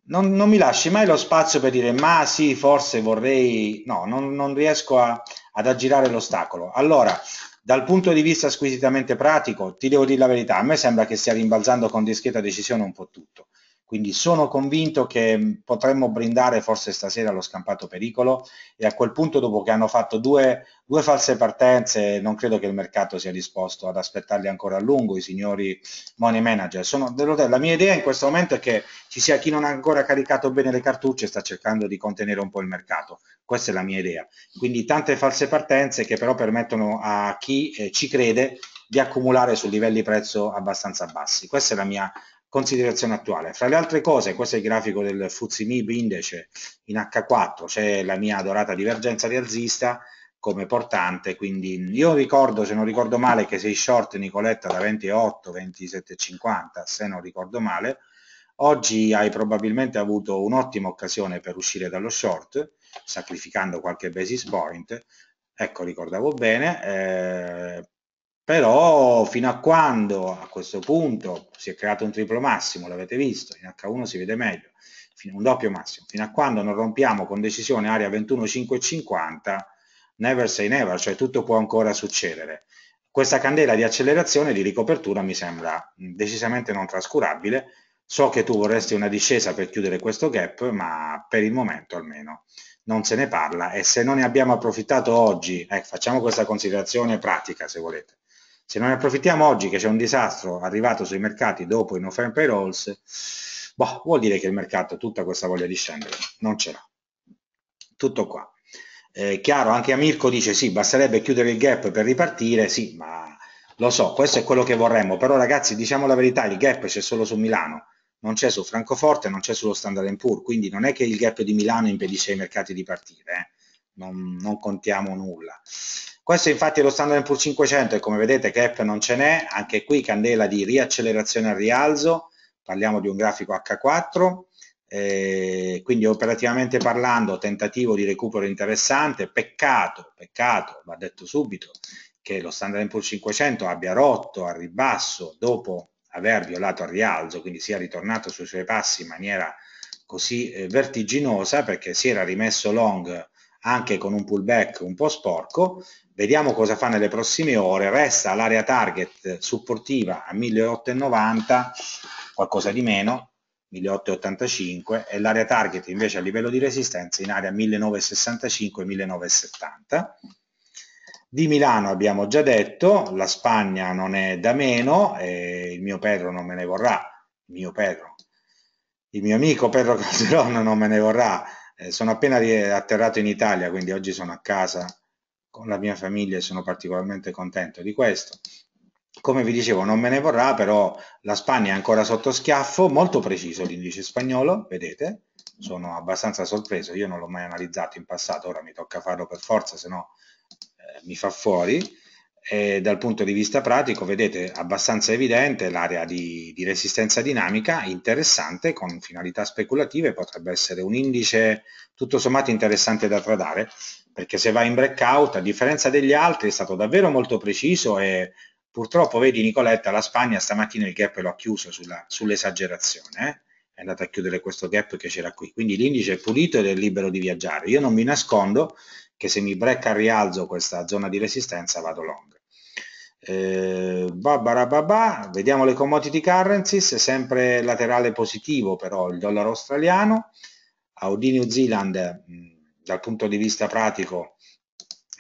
non, non, mi lasci mai lo spazio per dire ma sì, forse vorrei, no, non, non riesco a, ad aggirare l'ostacolo. Allora, dal punto di vista squisitamente pratico, ti devo dire la verità, a me sembra che stia rimbalzando con discreta decisione un po' tutto. Quindi sono convinto che mm, potremmo brindare forse stasera allo scampato pericolo e a quel punto dopo che hanno fatto due, due false partenze non credo che il mercato sia disposto ad aspettarli ancora a lungo i signori money manager. Sono, la mia idea in questo momento è che ci sia chi non ha ancora caricato bene le cartucce e sta cercando di contenere un po' il mercato. Questa è la mia idea. Quindi tante false partenze che però permettono a chi eh, ci crede di accumulare su livelli prezzo abbastanza bassi. Questa è la mia considerazione attuale. Fra le altre cose, questo è il grafico del Fuzzy Fuzzinib indice in H4, c'è la mia adorata divergenza rialzista come portante, quindi io ricordo, se non ricordo male, che sei short Nicoletta da 28, 27,50, se non ricordo male, oggi hai probabilmente avuto un'ottima occasione per uscire dallo short, sacrificando qualche basis point, ecco ricordavo bene, eh, però fino a quando a questo punto si è creato un triplo massimo, l'avete visto, in H1 si vede meglio, un doppio massimo, fino a quando non rompiamo con decisione area 21,550, never say never, cioè tutto può ancora succedere. Questa candela di accelerazione e di ricopertura mi sembra mm, decisamente non trascurabile, so che tu vorresti una discesa per chiudere questo gap, ma per il momento almeno non se ne parla e se non ne abbiamo approfittato oggi, eh, facciamo questa considerazione pratica se volete, se non ne approfittiamo oggi che c'è un disastro arrivato sui mercati dopo i no firm payrolls, boh, vuol dire che il mercato tutta questa voglia di scendere non ce l'ha. Tutto qua. Eh, chiaro, anche a Mirko dice sì, basterebbe chiudere il gap per ripartire, sì, ma lo so, questo è quello che vorremmo, però ragazzi diciamo la verità, il gap c'è solo su Milano, non c'è su Francoforte, non c'è sullo Standard Poor's, quindi non è che il gap di Milano impedisce ai mercati di partire, eh? non, non, contiamo nulla. Questo infatti è lo standard Pur 500 e come vedete gap non ce n'è, anche qui candela di riaccelerazione al rialzo, parliamo di un grafico H4, eh, quindi operativamente parlando tentativo di recupero interessante, peccato, peccato, va detto subito, che lo Standard Poor's 500 abbia rotto al ribasso dopo aver violato al rialzo, quindi sia ritornato sui suoi passi in maniera così eh, vertiginosa perché si era rimesso long anche con un pullback un po' sporco vediamo cosa fa nelle prossime ore, resta l'area target supportiva a 1890, qualcosa di meno, 1885 e l'area target invece a livello di resistenza in area 1965-1970. Di Milano abbiamo già detto, la Spagna non è da meno, eh, il mio Pedro non me ne vorrà, il mio Pedro, il mio amico Pedro Calderone non me ne vorrà, eh, sono appena atterrato in Italia, quindi oggi sono a casa con la mia famiglia e sono particolarmente contento di questo. Come vi dicevo, non me ne vorrà, però la Spagna è ancora sotto schiaffo, molto preciso l'indice spagnolo, vedete? Sono abbastanza sorpreso, io non l'ho mai analizzato in passato, ora mi tocca farlo per forza, se no eh, mi fa fuori. E dal punto di vista pratico vedete abbastanza evidente l'area di, di, resistenza dinamica interessante con finalità speculative potrebbe essere un indice tutto sommato interessante da tradare perché se va in breakout, a differenza degli altri, è stato davvero molto preciso e purtroppo, vedi Nicoletta, la Spagna stamattina il gap lo ha chiuso sull'esagerazione, eh? è andata a chiudere questo gap che c'era qui, quindi l'indice è pulito ed è libero di viaggiare. Io non mi nascondo che se mi break al rialzo questa zona di resistenza vado long. Eh, vediamo le commodity currencies, sempre laterale positivo però il dollaro australiano, Audi New Zealand mm, dal punto di vista pratico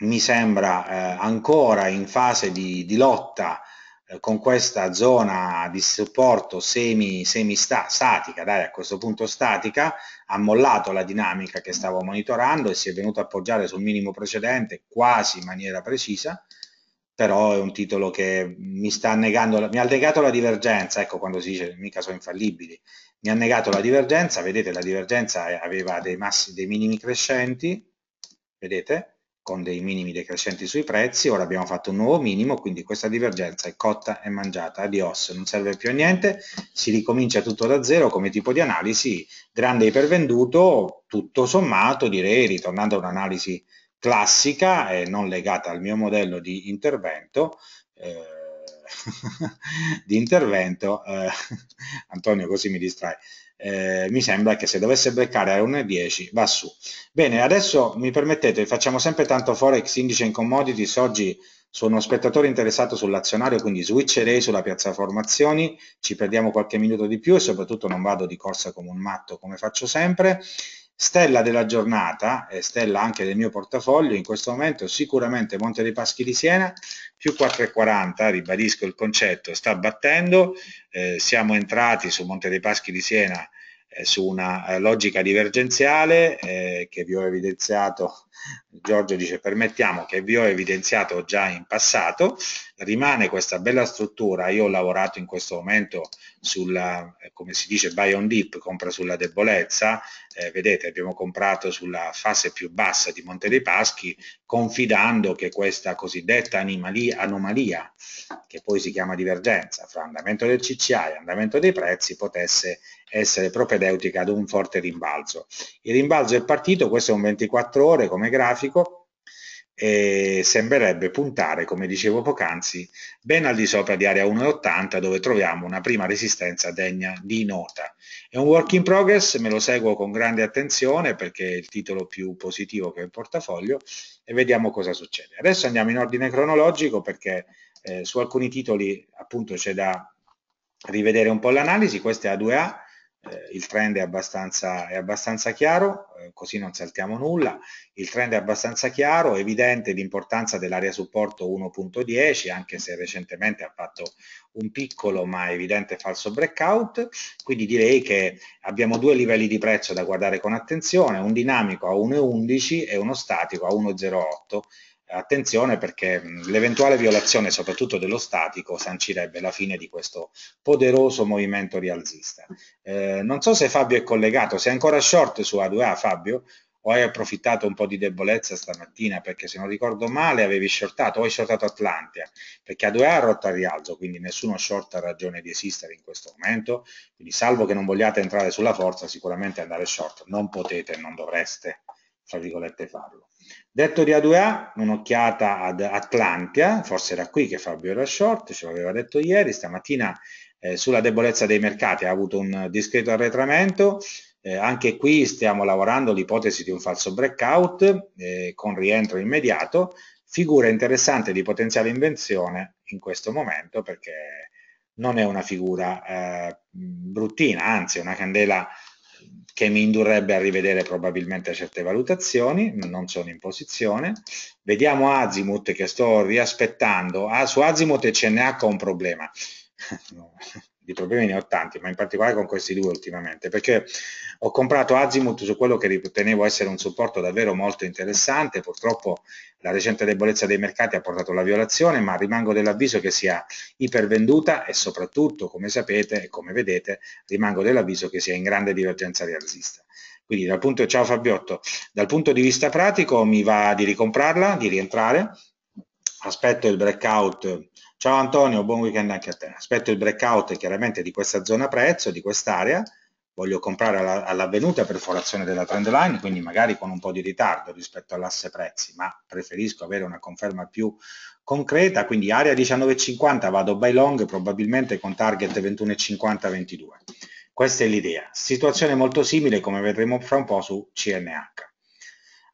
mi sembra eh, ancora in fase di, di lotta eh, con questa zona di supporto semi, semi sta, statica, dai, a questo punto statica, ha mollato la dinamica che stavo monitorando e si è venuto a appoggiare sul minimo precedente quasi in maniera precisa, però è un titolo che mi sta negando, mi ha negato la divergenza, ecco quando si dice mica sono infallibili, mi ha negato la divergenza, vedete la divergenza aveva dei, massi, dei minimi crescenti, vedete, con dei minimi decrescenti sui prezzi, ora abbiamo fatto un nuovo minimo, quindi questa divergenza è cotta e mangiata, adios, non serve più a niente, si ricomincia tutto da zero come tipo di analisi, grande ipervenduto, tutto sommato direi, ritornando a un'analisi classica e non legata al mio modello di intervento, eh, di intervento, eh, Antonio così mi distrae, eh, mi sembra che se dovesse beccare a 1,10 va su. Bene, adesso mi permettete, facciamo sempre tanto Forex, indice in commodities, oggi sono spettatore interessato sull'azionario, quindi switcherei sulla piazza formazioni, ci perdiamo qualche minuto di più e soprattutto non vado di corsa come un matto come faccio sempre. Stella della giornata e stella anche del mio portafoglio in questo momento sicuramente Monte dei Paschi di Siena, più 4,40, ribadisco il concetto, sta battendo, eh, siamo entrati su Monte dei Paschi di Siena eh, su una eh, logica divergenziale eh, che vi ho evidenziato Giorgio dice permettiamo che vi ho evidenziato già in passato, rimane questa bella struttura, io ho lavorato in questo momento sulla, eh, come si dice, buy on dip, compra sulla debolezza, eh, vedete abbiamo comprato sulla fase più bassa di Monte dei Paschi, confidando che questa cosiddetta animalia, anomalia, che poi si chiama divergenza fra andamento del CCA e andamento dei prezzi, potesse essere propedeutica ad un forte rimbalzo. Il rimbalzo è partito, questo è un 24 ore come grafico, e sembrerebbe puntare, come dicevo poc'anzi, ben al di sopra di area 1,80 dove troviamo una prima resistenza degna di nota. È un work in progress, me lo seguo con grande attenzione perché è il titolo più positivo che ho in portafoglio e vediamo cosa succede. Adesso andiamo in ordine cronologico perché eh, su alcuni titoli appunto c'è da rivedere un po' l'analisi, questa è A2A, eh, il trend è abbastanza, è abbastanza chiaro, eh, così non saltiamo nulla, il trend è abbastanza chiaro, evidente l'importanza dell'area supporto 1.10, anche se recentemente ha fatto un piccolo ma evidente falso breakout, quindi direi che abbiamo due livelli di prezzo da guardare con attenzione, un dinamico a 1.11 e uno statico a 1.08 Attenzione perché l'eventuale violazione soprattutto dello statico sancirebbe la fine di questo poderoso movimento rialzista. Eh, non so se Fabio è collegato, sei ancora short su A2A Fabio o hai approfittato un po' di debolezza stamattina perché se non ricordo male avevi shortato o hai shortato Atlantia perché A2A ha rotto al rialzo quindi nessuno short ha ragione di esistere in questo momento quindi salvo che non vogliate entrare sulla forza sicuramente andare short non potete e non dovreste tra virgolette farlo Detto di A2A, un'occhiata ad Atlantia, forse era qui che Fabio era short, ce l'aveva detto ieri, stamattina eh, sulla debolezza dei mercati ha avuto un discreto arretramento, eh, anche qui stiamo lavorando l'ipotesi di un falso breakout eh, con rientro immediato, figura interessante di potenziale invenzione in questo momento perché non è una figura eh, bruttina, anzi è una candela che mi indurrebbe a rivedere probabilmente certe valutazioni, non sono in posizione. Vediamo Azimut che sto riaspettando. Ah, su Azimut e CNH ho un problema. di problemi ne ho tanti, ma in particolare con questi due ultimamente, perché ho comprato Azimut su quello che ritenevo essere un supporto davvero molto interessante, purtroppo la recente debolezza dei mercati ha portato alla violazione, ma rimango dell'avviso che sia ipervenduta e soprattutto, come sapete e come vedete, rimango dell'avviso che sia in grande divergenza rialzista. Quindi dal punto, ciao Fabiotto, dal punto di vista pratico mi va di ricomprarla, di rientrare, aspetto il breakout. Ciao Antonio, buon weekend anche a te. Aspetto il breakout chiaramente di questa zona prezzo, di quest'area. Voglio comprare all'avvenuta perforazione della trend line, quindi magari con un po' di ritardo rispetto all'asse prezzi, ma preferisco avere una conferma più concreta, quindi area 19,50 vado by long, probabilmente con target 21,50-22. Questa è l'idea. Situazione molto simile come vedremo fra un po' su CNH.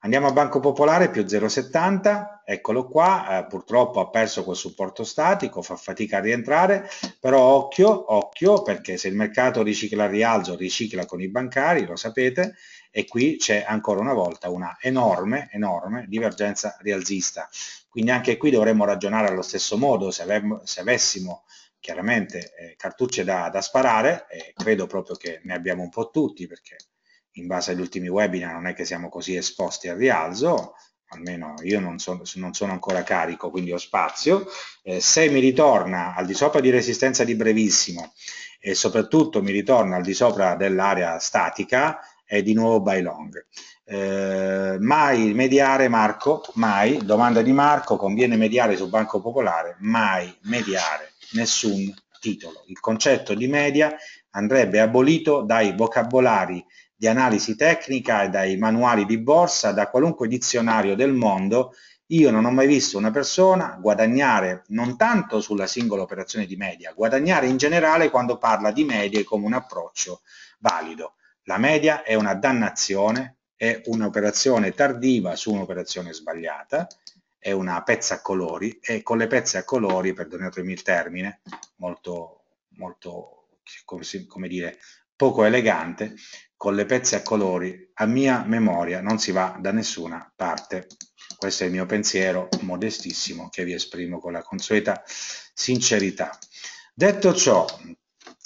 Andiamo a Banco Popolare più 0,70, eccolo qua, eh, purtroppo ha perso quel supporto statico, fa fatica a rientrare, però occhio, occhio, perché se il mercato ricicla il rialzo, ricicla con i bancari, lo sapete, e qui c'è ancora una volta una enorme, enorme divergenza rialzista. Quindi anche qui dovremmo ragionare allo stesso modo, se, avem, se avessimo chiaramente eh, cartucce da, da sparare, eh, credo proprio che ne abbiamo un po' tutti, perché in base agli ultimi webinar non è che siamo così esposti al rialzo, almeno io non, so, non sono ancora carico, quindi ho spazio. Eh, se mi ritorna al di sopra di resistenza di brevissimo e soprattutto mi ritorna al di sopra dell'area statica, è di nuovo buy long. Eh, mai mediare Marco, mai, domanda di Marco, conviene mediare su Banco Popolare, mai mediare nessun titolo. Il concetto di media andrebbe abolito dai vocabolari di analisi tecnica e dai manuali di borsa, da qualunque dizionario del mondo, io non ho mai visto una persona guadagnare non tanto sulla singola operazione di media, guadagnare in generale quando parla di medie come un approccio valido. La media è una dannazione, è un'operazione tardiva su un'operazione sbagliata, è una pezza a colori e con le pezze a colori, perdonatemi il termine, molto, molto come, come dire, poco elegante, con le pezze a colori, a mia memoria non si va da nessuna parte. Questo è il mio pensiero modestissimo che vi esprimo con la consueta sincerità. Detto ciò,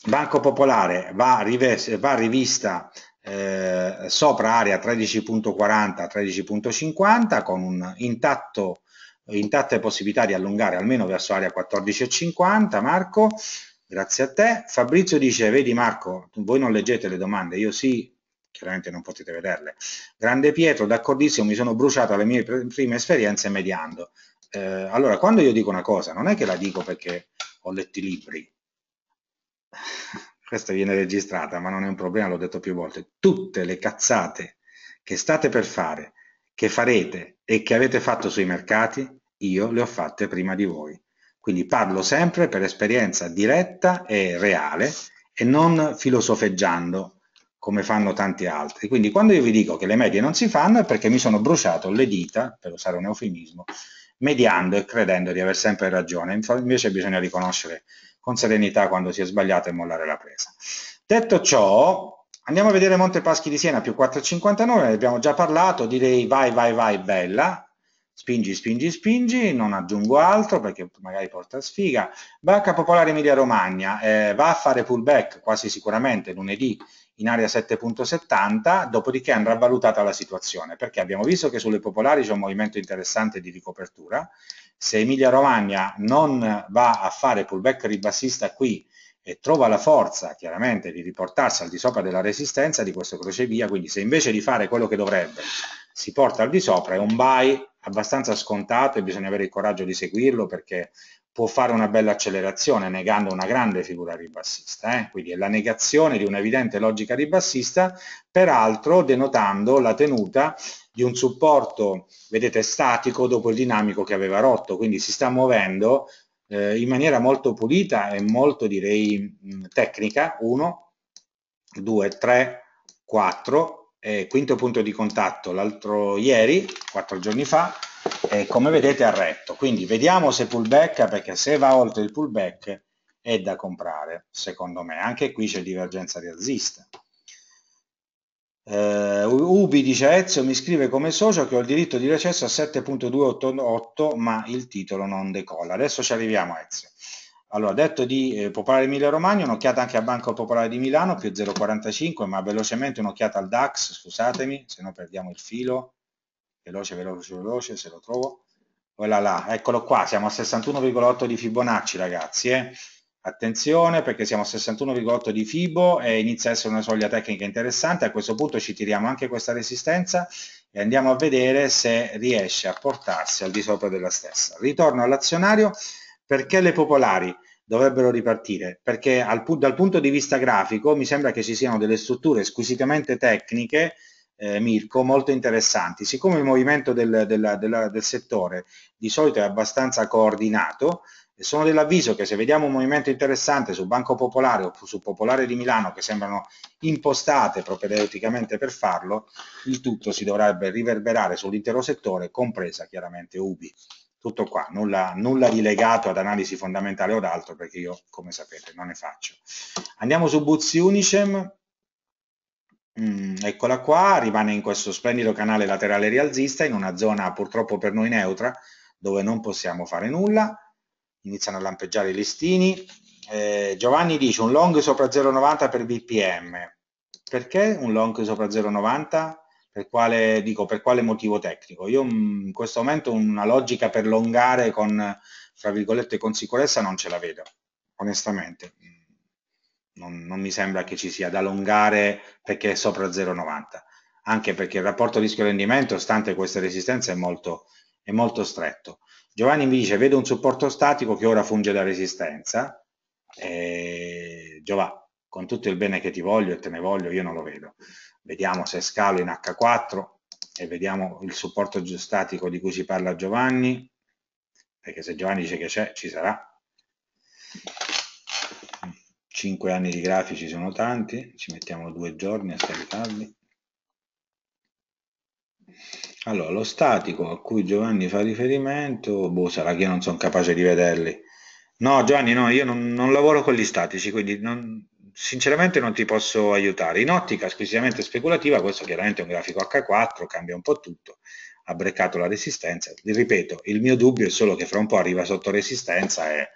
Banco Popolare va, rives- va rivista eh, sopra area 13.40-13.50 con un intatto intatte possibilità di allungare almeno verso area 14,50 Marco Grazie a te. Fabrizio dice, vedi Marco, voi non leggete le domande, io sì, chiaramente non potete vederle. Grande Pietro, d'accordissimo, mi sono bruciata le mie prime esperienze mediando. Eh, allora, quando io dico una cosa, non è che la dico perché ho letto i libri, questa viene registrata, ma non è un problema, l'ho detto più volte, tutte le cazzate che state per fare, che farete e che avete fatto sui mercati, io le ho fatte prima di voi. Quindi parlo sempre per esperienza diretta e reale e non filosofeggiando come fanno tanti altri. Quindi quando io vi dico che le medie non si fanno è perché mi sono bruciato le dita, per usare un eufemismo, mediando e credendo di aver sempre ragione. Invece bisogna riconoscere con serenità quando si è sbagliato e mollare la presa. Detto ciò, andiamo a vedere Monte Paschi di Siena più 4,59, ne abbiamo già parlato, direi vai vai vai bella, spingi, spingi, spingi, non aggiungo altro perché magari porta sfiga, Banca Popolare Emilia Romagna eh, va a fare pullback quasi sicuramente lunedì in area 7.70, dopodiché andrà valutata la situazione, perché abbiamo visto che sulle popolari c'è un movimento interessante di ricopertura, se Emilia Romagna non va a fare pullback ribassista qui e trova la forza chiaramente di riportarsi al di sopra della resistenza di questo crocevia, quindi se invece di fare quello che dovrebbe si porta al di sopra è un buy abbastanza scontato e bisogna avere il coraggio di seguirlo perché può fare una bella accelerazione negando una grande figura ribassista, eh? quindi è la negazione di un'evidente logica ribassista, peraltro denotando la tenuta di un supporto, vedete, statico dopo il dinamico che aveva rotto, quindi si sta muovendo eh, in maniera molto pulita e molto, direi, tecnica, 1, 2, 3, 4, eh, quinto punto di contatto l'altro ieri, quattro giorni fa, e eh, come vedete ha retto. Quindi vediamo se pullback, perché se va oltre il pullback è da comprare, secondo me. Anche qui c'è divergenza rialzista. Eh, uh, Ubi dice Ezio mi scrive come socio che ho il diritto di recesso a 7.288 ma il titolo non decolla. Adesso ci arriviamo Ezio. Allora, detto di eh, Popolare Emilia Romagna, un'occhiata anche a Banco Popolare di Milano, più 0,45, ma velocemente un'occhiata al DAX, scusatemi, se no perdiamo il filo, veloce, veloce, veloce, se lo trovo. Voilà là, eccolo qua, siamo a 61,8 di Fibonacci ragazzi, eh? attenzione perché siamo a 61,8 di Fibo e inizia a essere una soglia tecnica interessante, a questo punto ci tiriamo anche questa resistenza e andiamo a vedere se riesce a portarsi al di sopra della stessa. Ritorno all'azionario, perché le popolari? dovrebbero ripartire, perché al, dal punto di vista grafico mi sembra che ci siano delle strutture squisitamente tecniche eh, Mirko, molto interessanti. Siccome il movimento del, del, del, del, settore di solito è abbastanza coordinato, sono dell'avviso che se vediamo un movimento interessante su Banco Popolare o su Popolare di Milano che sembrano impostate propedeuticamente per farlo, il tutto si dovrebbe riverberare sull'intero settore, compresa chiaramente Ubi tutto qua, nulla, nulla di legato ad analisi fondamentale o ad altro perché io come sapete non ne faccio. Andiamo su Buzzi Unicem, mm, eccola qua, rimane in questo splendido canale laterale rialzista in una zona purtroppo per noi neutra dove non possiamo fare nulla, iniziano a lampeggiare i listini, eh, Giovanni dice un long sopra 0,90 per BPM, perché un long sopra 0,90? per quale, dico, per quale motivo tecnico. Io mm, in questo momento una logica per longare con, tra virgolette, con sicurezza non ce la vedo, onestamente. Mm, non, non mi sembra che ci sia da longare perché è sopra 0,90, anche perché il rapporto rischio-rendimento, stante queste resistenze, è molto, è molto stretto. Giovanni mi dice, vedo un supporto statico che ora funge da resistenza. E... Eh, Giovanni, con tutto il bene che ti voglio e te ne voglio, io non lo vedo vediamo se scalo in H4 e vediamo il supporto statico di cui ci parla Giovanni, perché se Giovanni dice che c'è, ci sarà. 5 anni di grafici sono tanti, ci mettiamo due giorni a scaricarli. Allora, lo statico a cui Giovanni fa riferimento, boh, sarà che io non sono capace di vederli. No, Giovanni, no, io non, non lavoro con gli statici, quindi non, sinceramente non ti posso aiutare. In ottica squisitamente speculativa, questo chiaramente è un grafico H4, cambia un po' tutto, ha breccato la resistenza. Ripeto, il mio dubbio è solo che fra un po' arriva sotto resistenza e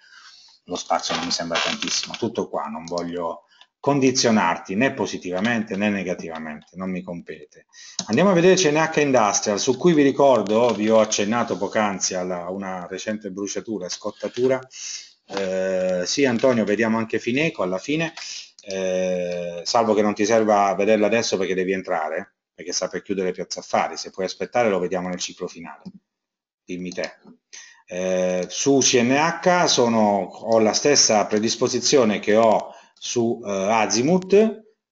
lo spazio non mi sembra tantissimo. Tutto qua, non voglio condizionarti né positivamente né negativamente, non mi compete. Andiamo a vedere CNH Industrial, su cui vi ricordo, vi ho accennato poc'anzi a una recente bruciatura, e scottatura, eh, sì Antonio, vediamo anche Fineco alla fine. Eh, salvo che non ti serva vederlo adesso perché devi entrare, perché sta per chiudere Piazza Affari, se puoi aspettare lo vediamo nel ciclo finale, dimmi te. Eh, su CNH sono, ho la stessa predisposizione che ho su eh, Azimut,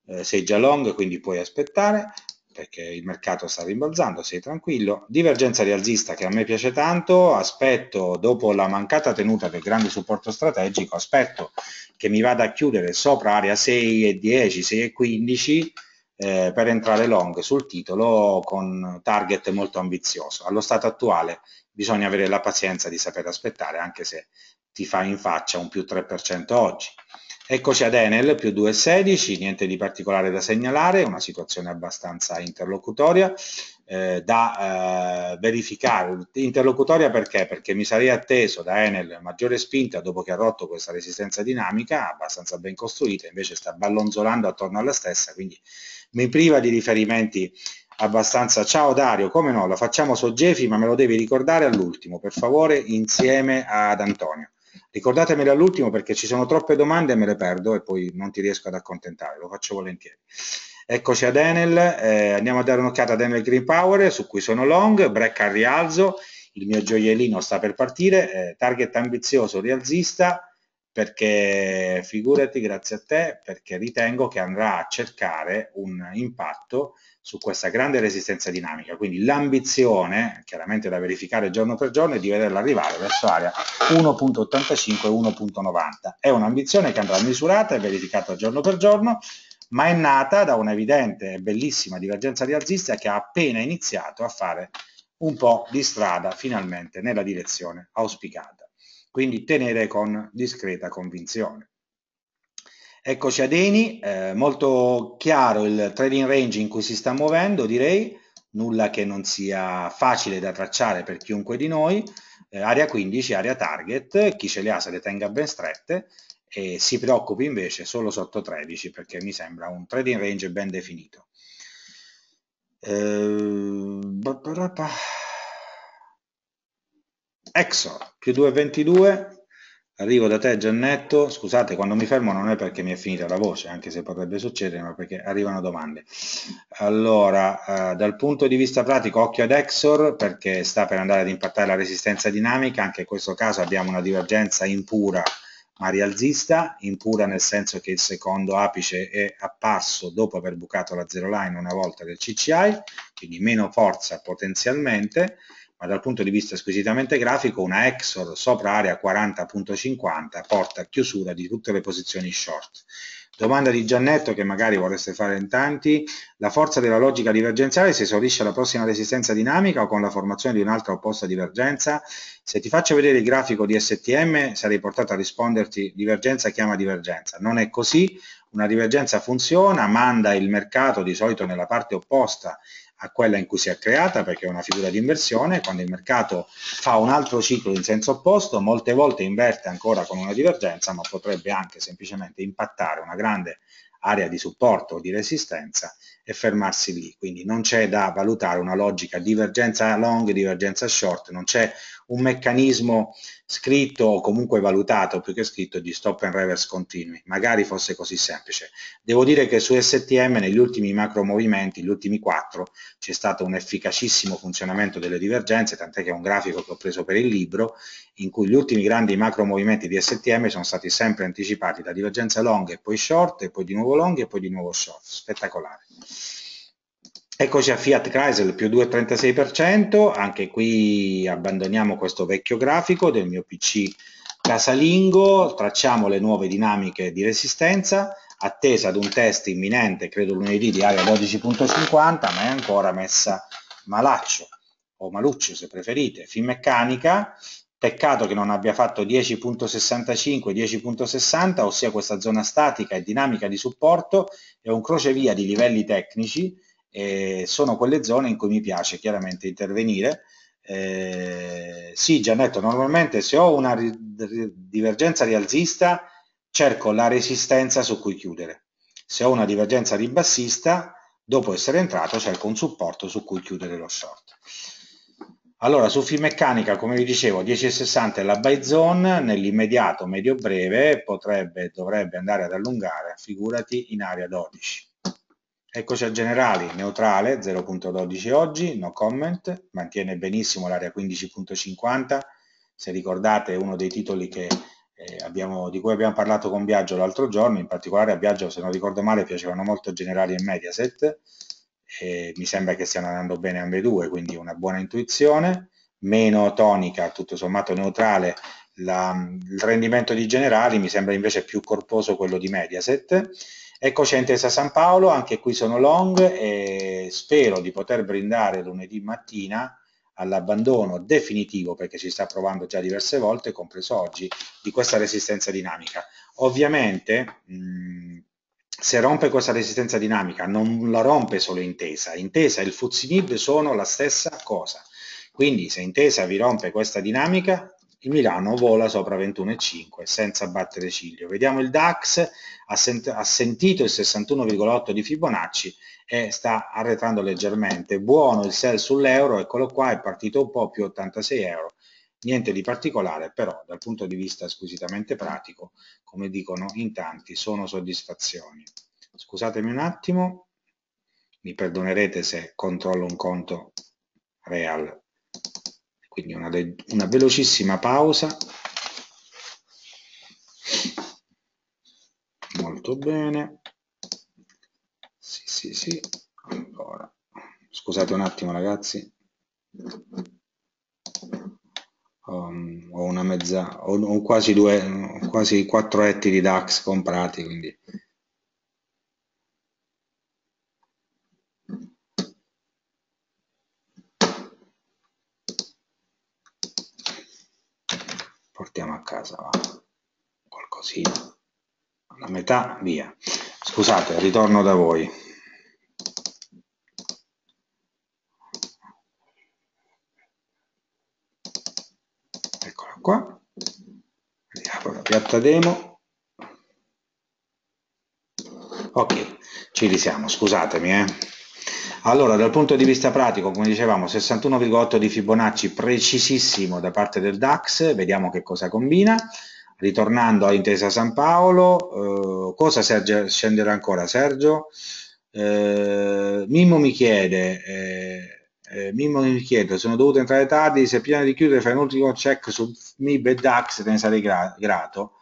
eh, sei già long quindi puoi aspettare, perché il mercato sta rimbalzando, sei tranquillo. Divergenza rialzista che a me piace tanto, aspetto dopo la mancata tenuta del grande supporto strategico, aspetto che mi vada a chiudere sopra area 6 e 10, 6 e 15 eh, per entrare long sul titolo con target molto ambizioso. Allo stato attuale bisogna avere la pazienza di sapere aspettare anche se ti fa in faccia un più 3% oggi. Eccoci ad Enel più 2,16, niente di particolare da segnalare, una situazione abbastanza interlocutoria eh, da eh, verificare. Interlocutoria perché? Perché mi sarei atteso da Enel maggiore spinta dopo che ha rotto questa resistenza dinamica, abbastanza ben costruita, invece sta ballonzolando attorno alla stessa, quindi mi priva di riferimenti abbastanza ciao Dario come no la facciamo su Gefi ma me lo devi ricordare all'ultimo per favore insieme ad Antonio Ricordatemele all'ultimo perché ci sono troppe domande e me le perdo e poi non ti riesco ad accontentare, lo faccio volentieri. Eccoci ad Enel, eh, andiamo a dare un'occhiata ad Enel Green Power su cui sono long, break al rialzo, il mio gioiellino sta per partire, eh, target ambizioso rialzista perché figurati grazie a te perché ritengo che andrà a cercare un impatto su questa grande resistenza dinamica. Quindi l'ambizione, chiaramente da verificare giorno per giorno, è di vederla arrivare verso area 1.85 e 1.90. È un'ambizione che andrà misurata e verificata giorno per giorno, ma è nata da un'evidente e bellissima divergenza rialzista che ha appena iniziato a fare un po' di strada finalmente nella direzione auspicata. Quindi tenere con discreta convinzione. Eccoci a Deni, eh, molto chiaro il trading range in cui si sta muovendo, direi, nulla che non sia facile da tracciare per chiunque di noi, eh, area 15, area target, chi ce le ha se le tenga ben strette e si preoccupi invece solo sotto 13 perché mi sembra un trading range ben definito. Eh, Exor più 2,22 arrivo da te Giannetto, scusate quando mi fermo non è perché mi è finita la voce, anche se potrebbe succedere, ma perché arrivano domande. Allora, eh, dal punto di vista pratico occhio ad Exor perché sta per andare ad impattare la resistenza dinamica, anche in questo caso abbiamo una divergenza impura ma rialzista, impura nel senso che il secondo apice è apparso dopo aver bucato la zero line una volta del CCI, quindi meno forza potenzialmente, ma dal punto di vista squisitamente grafico una Exor sopra area 40.50 porta a chiusura di tutte le posizioni short. Domanda di Giannetto che magari vorreste fare in tanti, la forza della logica divergenziale si esaurisce alla prossima resistenza dinamica o con la formazione di un'altra opposta divergenza? Se ti faccio vedere il grafico di STM sarei portato a risponderti divergenza chiama divergenza, non è così, una divergenza funziona, manda il mercato di solito nella parte opposta a quella in cui si è creata perché è una figura di inversione, quando il mercato fa un altro ciclo in senso opposto, molte volte inverte ancora con una divergenza, ma potrebbe anche semplicemente impattare una grande area di supporto o di resistenza e fermarsi lì. Quindi non c'è da valutare una logica divergenza long, divergenza short, non c'è un meccanismo scritto o comunque valutato più che scritto di stop and reverse continui. Magari fosse così semplice. Devo dire che su STM negli ultimi macro movimenti, gli ultimi quattro, c'è stato un efficacissimo funzionamento delle divergenze, tant'è che è un grafico che ho preso per il libro, in cui gli ultimi grandi macro movimenti di STM sono stati sempre anticipati da divergenza long e poi short e poi di nuovo long e poi di nuovo short. Spettacolare. Eccoci a Fiat Chrysler più 2,36%, anche qui abbandoniamo questo vecchio grafico del mio PC casalingo, tracciamo le nuove dinamiche di resistenza, attesa ad un test imminente, credo lunedì di area 12.50, ma è ancora messa malaccio o maluccio se preferite, fin meccanica, Peccato che non abbia fatto 10.65, 10.60, ossia questa zona statica e dinamica di supporto è un crocevia di livelli tecnici, eh, sono quelle zone in cui mi piace chiaramente intervenire. Eh, sì, Giannetto, normalmente se ho una ri divergenza rialzista cerco la resistenza su cui chiudere. Se ho una divergenza ribassista, dopo essere entrato cerco un supporto su cui chiudere lo short. Allora, su Filmeccanica, come vi dicevo, 10,60 è la buy zone, nell'immediato medio-breve potrebbe, dovrebbe andare ad allungare, figurati in area 12. Eccoci a Generali, neutrale, 0.12 oggi, no comment, mantiene benissimo l'area 15.50, se ricordate è uno dei titoli che, eh, abbiamo, di cui abbiamo parlato con Biagio l'altro giorno, in particolare a Biagio, se non ricordo male, piacevano molto Generali e Mediaset, e mi sembra che stiano andando bene ambedue, quindi una buona intuizione, meno tonica, tutto sommato neutrale, la, il rendimento di Generali mi sembra invece più corposo quello di Mediaset. Eccoci a Intesa San Paolo, anche qui sono long e spero di poter brindare lunedì mattina all'abbandono definitivo, perché ci sta provando già diverse volte, compreso oggi, di questa resistenza dinamica. Ovviamente mh, mm, se rompe questa resistenza dinamica, non la rompe solo Intesa, Intesa e il Fuzzinib sono la stessa cosa. Quindi se Intesa vi rompe questa dinamica, il Milano vola sopra 21,5 senza battere ciglio. Vediamo il DAX, ha, sent ha sentito il 61,8 di Fibonacci e sta arretrando leggermente. Buono il sell sull'euro, eccolo qua, è partito un po' più 86 euro Niente di particolare, però dal punto di vista squisitamente pratico, come dicono in tanti, sono soddisfazioni. Scusatemi un attimo, mi perdonerete se controllo un conto real. Quindi una, una velocissima pausa. Molto bene. Sì, sì, sì. Allora, scusate un attimo ragazzi ho, una mezza, ho, ho quasi, due, quasi 4 etti di DAX comprati, quindi portiamo a casa va. qualcosina la metà via scusate ritorno da voi aperta demo ok ci risiamo scusatemi eh. allora dal punto di vista pratico come dicevamo 61,8 di Fibonacci precisissimo da parte del DAX vediamo che cosa combina ritornando a Intesa San Paolo eh, cosa Sergio, scendere ancora Sergio eh, Mimmo mi chiede eh, eh, Mimmo mi chiede, sono dovuto entrare tardi, se piano di chiudere fai un ultimo check su MIB e DAX te ne sarei gra grato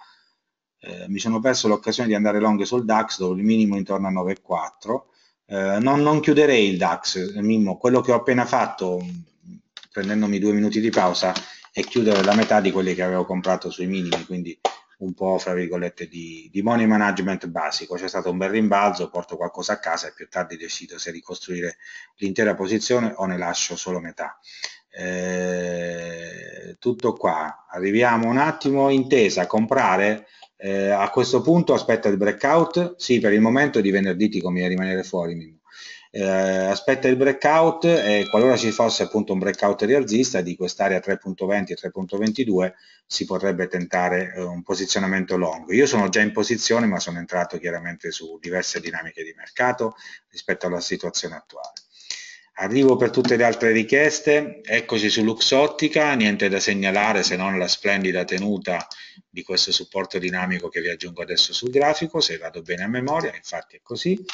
eh, mi sono perso l'occasione di andare long sul DAX dove il minimo intorno a 9,4 eh, non, non, chiuderei il DAX eh, Mimmo, quello che ho appena fatto mm, prendendomi due minuti di pausa è chiudere la metà di quelli che avevo comprato sui minimi quindi un po' fra virgolette di, di money management basico c'è stato un bel rimbalzo, porto qualcosa a casa e più tardi decido se ricostruire l'intera posizione o ne lascio solo metà eh, tutto qua arriviamo un attimo intesa comprare eh, a questo punto aspetta il breakout, sì per il momento di venerdì ti conviene rimanere fuori Mimmo. Eh, aspetta il breakout e qualora ci fosse appunto un breakout rialzista di quest'area 3.20 e 3.22 si potrebbe tentare eh, un posizionamento long. Io sono già in posizione ma sono entrato chiaramente su diverse dinamiche di mercato rispetto alla situazione attuale. Arrivo per tutte le altre richieste, eccoci su Luxottica, niente da segnalare se non la splendida tenuta di questo supporto dinamico che vi aggiungo adesso sul grafico, se vado bene a memoria, infatti è così,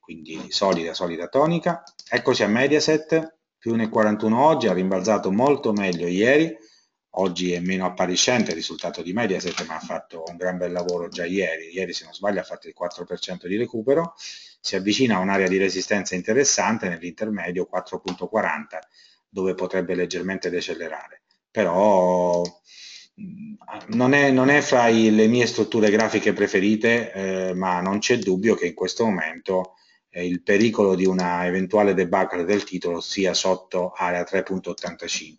quindi solida, solida tonica. Eccoci a Mediaset, più 1,41 oggi, ha rimbalzato molto meglio ieri, oggi è meno appariscente il risultato di Mediaset, ma ha fatto un gran bel lavoro già ieri, ieri se non sbaglio ha fatto il 4% di recupero, si avvicina a un'area di resistenza interessante nell'intermedio 4.40 dove potrebbe leggermente decelerare però mm, non è, non è fra i, le mie strutture grafiche preferite eh, ma non c'è dubbio che in questo momento eh, il pericolo di una eventuale debacle del titolo sia sotto area 3.85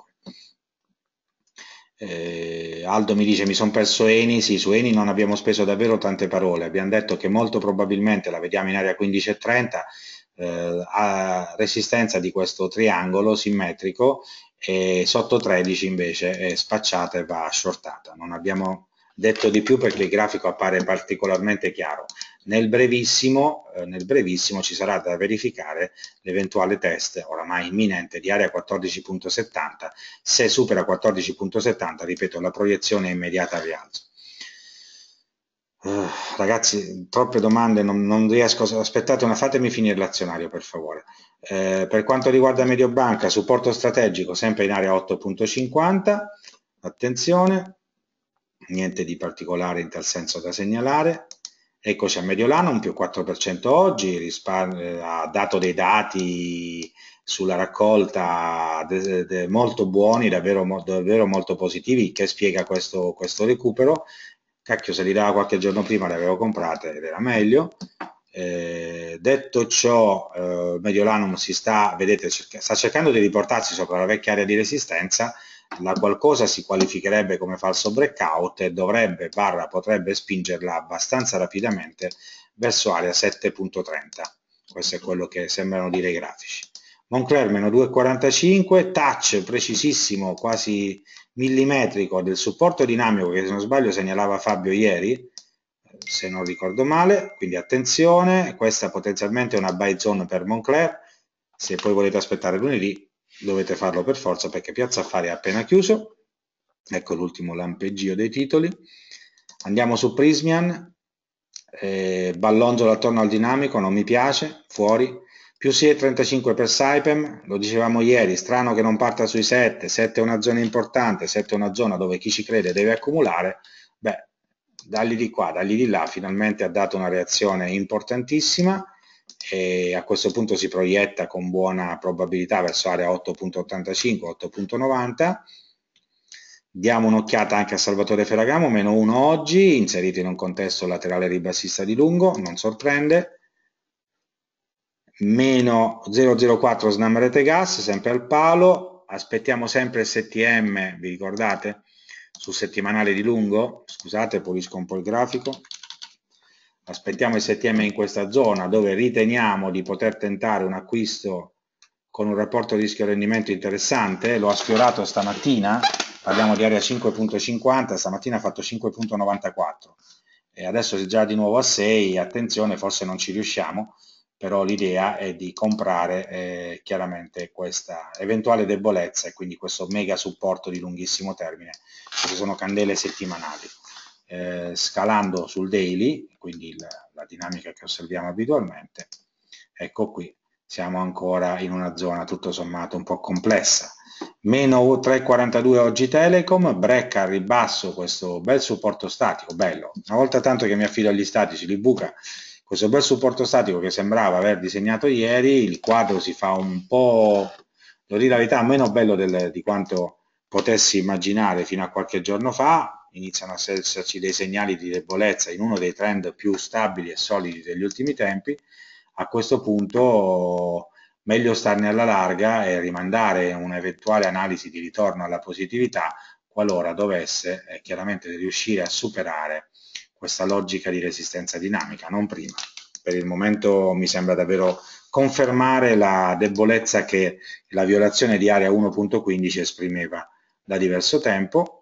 eh, Aldo mi dice mi sono perso Eni, sì, su Eni non abbiamo speso davvero tante parole, abbiamo detto che molto probabilmente la vediamo in area 15.30 eh, a resistenza di questo triangolo simmetrico e sotto 13 invece è spacciata e va shortata, non abbiamo detto di più perché il grafico appare particolarmente chiaro, nel brevissimo, eh, nel brevissimo ci sarà da verificare l'eventuale test oramai imminente di area 14.70, se supera 14.70 ripeto la proiezione è immediata al rialzo. Uh, ragazzi, troppe domande, non, non riesco, aspettate una, fatemi finire l'azionario per favore. Eh, per quanto riguarda Mediobanca, supporto strategico sempre in area 8.50, attenzione, niente di particolare in tal senso da segnalare. Eccoci a Mediolanum, più 4% oggi, ha dato dei dati sulla raccolta de- de- molto buoni, davvero, mo- davvero, molto positivi, che spiega questo, questo recupero. Cacchio, se li dava qualche giorno prima le avevo comprate ed era meglio. Eh, detto ciò, eh, Mediolanum si sta, vedete, cerca- sta cercando di riportarsi sopra la vecchia area di resistenza, ma qualcosa si qualificherebbe come falso breakout e dovrebbe barra potrebbe spingerla abbastanza rapidamente verso area 7.30 questo è mhm. quello che sembrano dire i grafici Moncler meno 2,45 touch precisissimo quasi millimetrico del supporto dinamico che se non sbaglio segnalava Fabio ieri se non ricordo male quindi attenzione questa potenzialmente è una buy zone per Moncler se poi volete aspettare lunedì dovete farlo per forza perché Piazza Affari è appena chiuso, ecco l'ultimo lampeggio dei titoli, andiamo su Prismian, eh, ballonzola attorno al dinamico, non mi piace, fuori, più SIE 35 per Saipem, lo dicevamo ieri, strano che non parta sui 7, 7 è una zona importante, 7 è una zona dove chi ci crede deve accumulare, beh, dagli di qua, dagli di là, finalmente ha dato una reazione importantissima, e a questo punto si proietta con buona probabilità verso area 8.85, 8.90. Diamo un'occhiata anche a Salvatore Ferragamo, meno 1 oggi, inserito in un contesto laterale ribassista di lungo, non sorprende. Meno 0,04 Snam Rete Gas, sempre al palo. Aspettiamo sempre STM, vi ricordate? Sul settimanale di lungo, scusate, pulisco un po' il grafico aspettiamo il settembre in questa zona dove riteniamo di poter tentare un acquisto con un rapporto rischio-rendimento interessante, lo ha sfiorato stamattina, parliamo di area 5.50, stamattina ha fatto 5.94 e adesso è già di nuovo a 6, attenzione forse non ci riusciamo, però l'idea è di comprare eh, chiaramente questa eventuale debolezza e quindi questo mega supporto di lunghissimo termine, queste sono candele settimanali eh, scalando sul daily, quindi il, la dinamica che osserviamo abitualmente, ecco qui siamo ancora in una zona tutto sommato un po' complessa. Meno 3,42 oggi Telecom, break al ribasso questo bel supporto statico, bello. Una volta tanto che mi affido agli statici, li buca questo bel supporto statico che sembrava aver disegnato ieri, il quadro si fa un po', devo dire la verità, meno bello del, di quanto potessi immaginare fino a qualche giorno fa, iniziano a esserci dei segnali di debolezza in uno dei trend più stabili e solidi degli ultimi tempi, a questo punto meglio starne alla larga e rimandare un'eventuale analisi di ritorno alla positività qualora dovesse eh, chiaramente riuscire a superare questa logica di resistenza dinamica, non prima. Per il momento mi sembra davvero confermare la debolezza che la violazione di area 1.15 esprimeva da diverso tempo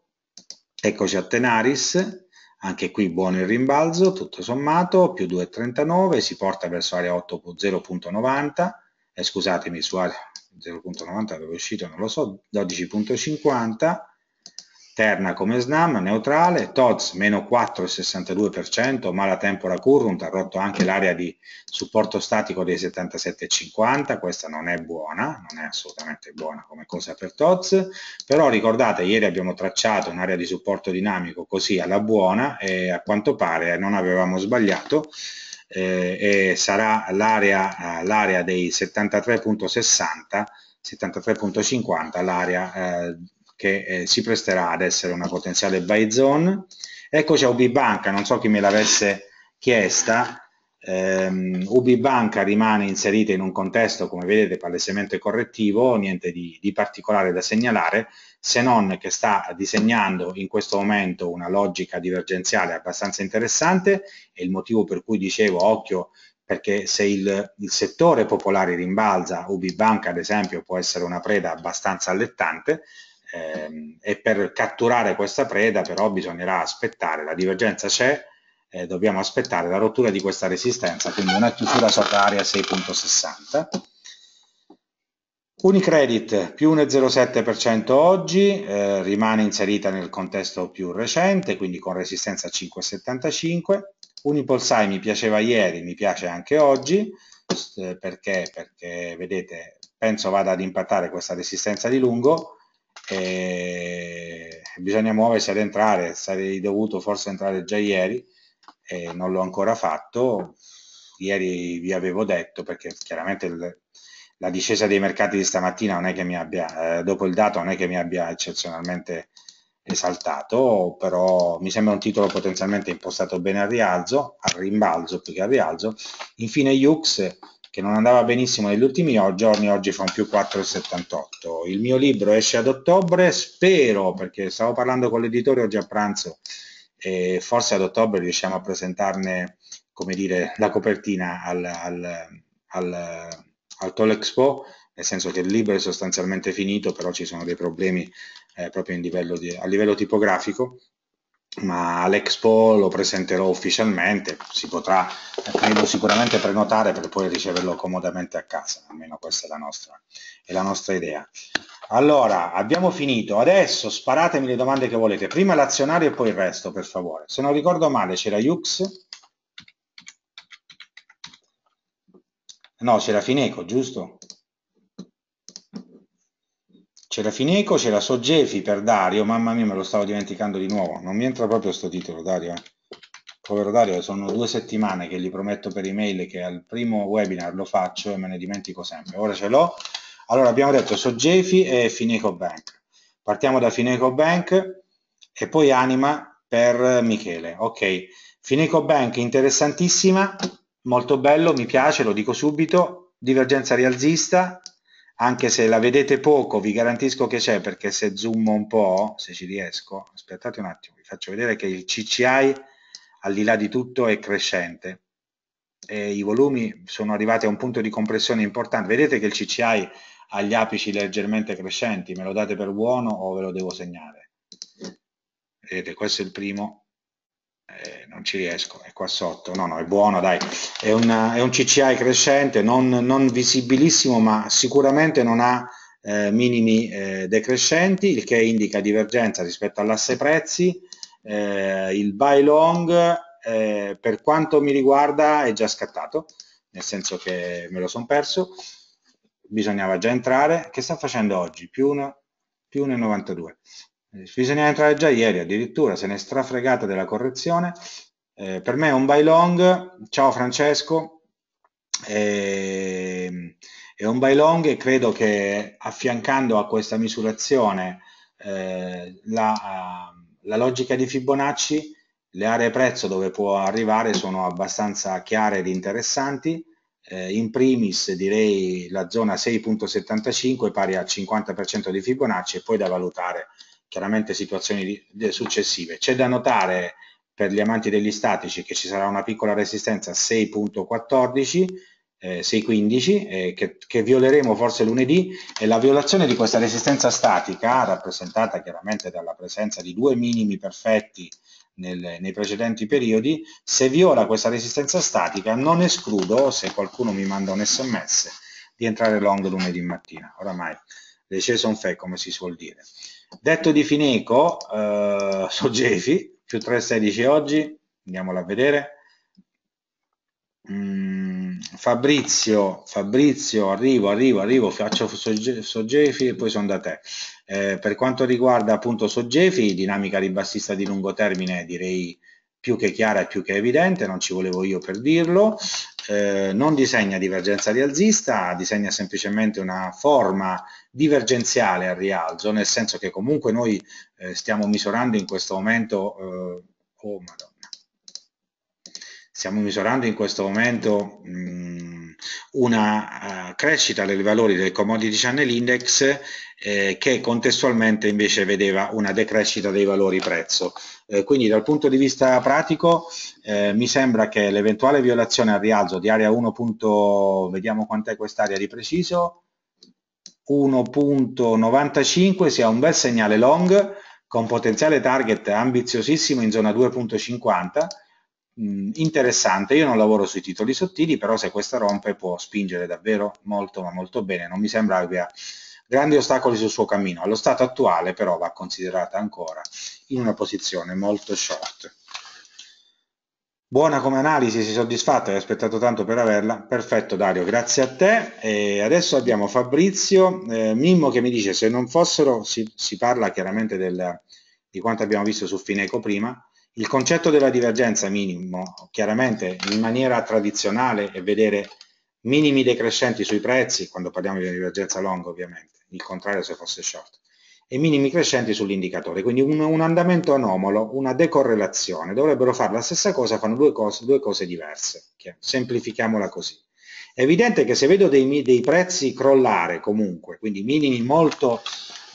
Eccoci a Tenaris, anche qui buono il rimbalzo, tutto sommato, più 2,39, si porta verso area 8.0.90, eh, scusatemi su area 0.90 dove è uscito, non lo so, 12.50, Terna come Snam, neutrale, TODS meno 4,62%, ma la tempora current ha rotto anche l'area di supporto statico dei 77,50, questa non è buona, non è assolutamente buona come cosa per TODS, però ricordate ieri abbiamo tracciato un'area di supporto dinamico così alla buona e a quanto pare non avevamo sbagliato, eh, e sarà l'area dei 73,60 73.50 l'area eh, che eh, si presterà ad essere una potenziale buy zone. Eccoci a UbiBanca, non so chi me l'avesse chiesta, ehm, UbiBanca rimane inserita in un contesto, come vedete, palesemente correttivo, niente di, di particolare da segnalare, se non che sta disegnando in questo momento una logica divergenziale abbastanza interessante e il motivo per cui dicevo occhio perché se il, il, settore popolare rimbalza, UbiBanca ad esempio può essere una preda abbastanza allettante, eh, e per catturare questa preda però bisognerà aspettare, la divergenza c'è, eh, dobbiamo aspettare la rottura di questa resistenza, quindi una chiusura sopra area 6.60. Unicredit più 1,07% oggi, eh, rimane inserita nel contesto più recente, quindi con resistenza 5,75. Unipolsai mi piaceva ieri, mi piace anche oggi, perché? Perché vedete, penso vada ad impattare questa resistenza di lungo, eh, bisogna muoversi ad entrare, sarei dovuto forse entrare già ieri, eh, non l'ho ancora fatto, ieri vi avevo detto perché chiaramente il, la discesa dei mercati di stamattina non è che mi abbia, eh, dopo il dato non è che mi abbia eccezionalmente esaltato, però mi sembra un titolo potenzialmente impostato bene al rialzo, al rimbalzo più che al rialzo. Infine Jux che non andava benissimo negli ultimi giorni, oggi fa un più 4,78. Il mio libro esce ad ottobre, spero, perché stavo parlando con l'editore oggi a pranzo, e forse ad ottobre riusciamo a presentarne come dire, la copertina al, al, al, al Tolexpo, nel senso che il libro è sostanzialmente finito, però ci sono dei problemi eh, proprio livello di, a livello tipografico ma all'Expo lo presenterò ufficialmente, si potrà, credo sicuramente prenotare per poi riceverlo comodamente a casa, almeno questa è la nostra, è la nostra idea. Allora, abbiamo finito, adesso sparatemi le domande che volete, prima l'azionario e poi il resto per favore. Se non ricordo male c'era Jux? no c'era Fineco, giusto? C'era Fineco, c'era Soggefi per Dario, mamma mia me lo stavo dimenticando di nuovo, non mi entra proprio sto titolo Dario, eh. povero Dario, sono due settimane che gli prometto per email che al primo webinar lo faccio e me ne dimentico sempre, ora ce l'ho, allora abbiamo detto Soggefi e Fineco Bank, partiamo da Fineco Bank e poi Anima per Michele, ok, Fineco Bank interessantissima, molto bello, mi piace, lo dico subito, divergenza rialzista, anche se la vedete poco, vi garantisco che c'è, perché se zoom un po', se ci riesco, aspettate un attimo, vi faccio vedere che il CCI, al di là di tutto, è crescente. E I volumi sono arrivati a un punto di compressione importante. Vedete che il CCI ha gli apici leggermente crescenti, me lo date per buono o ve lo devo segnare? Vedete, questo è il primo, eh, non ci riesco, è qua sotto, no no è buono dai, è, una, è un CCI crescente, non, non, visibilissimo ma sicuramente non ha eh, minimi eh, decrescenti, il che indica divergenza rispetto all'asse prezzi, eh, il buy long eh, per quanto mi riguarda è già scattato, nel senso che me lo sono perso, bisognava già entrare, che sta facendo oggi? Più 1,92, bisogna entrare già ieri addirittura, se ne è strafregata della correzione. Eh, per me è un buy long, ciao Francesco, eh, è un buy long e credo che affiancando a questa misurazione eh, la, la, logica di Fibonacci, le aree prezzo dove può arrivare sono abbastanza chiare ed interessanti. Eh, in primis direi la zona 6.75 pari al 50% di Fibonacci e poi da valutare chiaramente situazioni di, di, successive. C'è da notare per gli amanti degli statici che ci sarà una piccola resistenza 6.14, eh, 6.15 eh, che, che, violeremo forse lunedì e la violazione di questa resistenza statica, rappresentata chiaramente dalla presenza di due minimi perfetti nel, nei precedenti periodi, se viola questa resistenza statica non escludo, se qualcuno mi manda un sms, di entrare long lunedì mattina. Oramai le cese sono fe, come si suol dire. Detto di Fineco, eh, Sogefi, più 3,16 oggi, andiamola a vedere. Mm, Fabrizio, Fabrizio, arrivo, arrivo, arrivo, faccio Soggefi e poi sono da te. Eh, per quanto riguarda appunto Soggefi, dinamica ribassista di lungo termine direi più che chiara e più che evidente, non ci volevo io per dirlo. Eh, non disegna divergenza rialzista, disegna semplicemente una forma divergenziale al rialzo, nel senso che comunque noi eh, stiamo misurando in questo momento, eh, oh madonna, stiamo misurando in questo momento mh, mm, una uh, crescita dei valori del commodity channel index eh, che contestualmente invece vedeva una decrescita dei valori prezzo. Eh, quindi dal punto di vista pratico eh, mi sembra che l'eventuale violazione al rialzo di area 1. vediamo quant'è quest'area di preciso, 1.95 sia un bel segnale long con potenziale target ambiziosissimo in zona 2.50 mm, interessante, io non lavoro sui titoli sottili, però se questa rompe può spingere davvero molto ma molto bene, non mi sembra abbia grandi ostacoli sul suo cammino. Allo stato attuale però va considerata ancora in una posizione molto short. Buona come analisi, sei soddisfatto, hai aspettato tanto per averla. Perfetto Dario, grazie a te. E adesso abbiamo Fabrizio, eh, Mimmo che mi dice se non fossero, si, si parla chiaramente del, di quanto abbiamo visto su Fineco prima, il concetto della divergenza minimo, chiaramente in maniera tradizionale è vedere minimi decrescenti sui prezzi, quando parliamo di divergenza long ovviamente, il contrario se fosse short, e minimi crescenti sull'indicatore, quindi un, un, andamento anomalo, una decorrelazione, dovrebbero fare la stessa cosa, fanno due cose, due cose diverse, okay? semplifichiamola così. È evidente che se vedo dei, dei prezzi crollare comunque, quindi minimi molto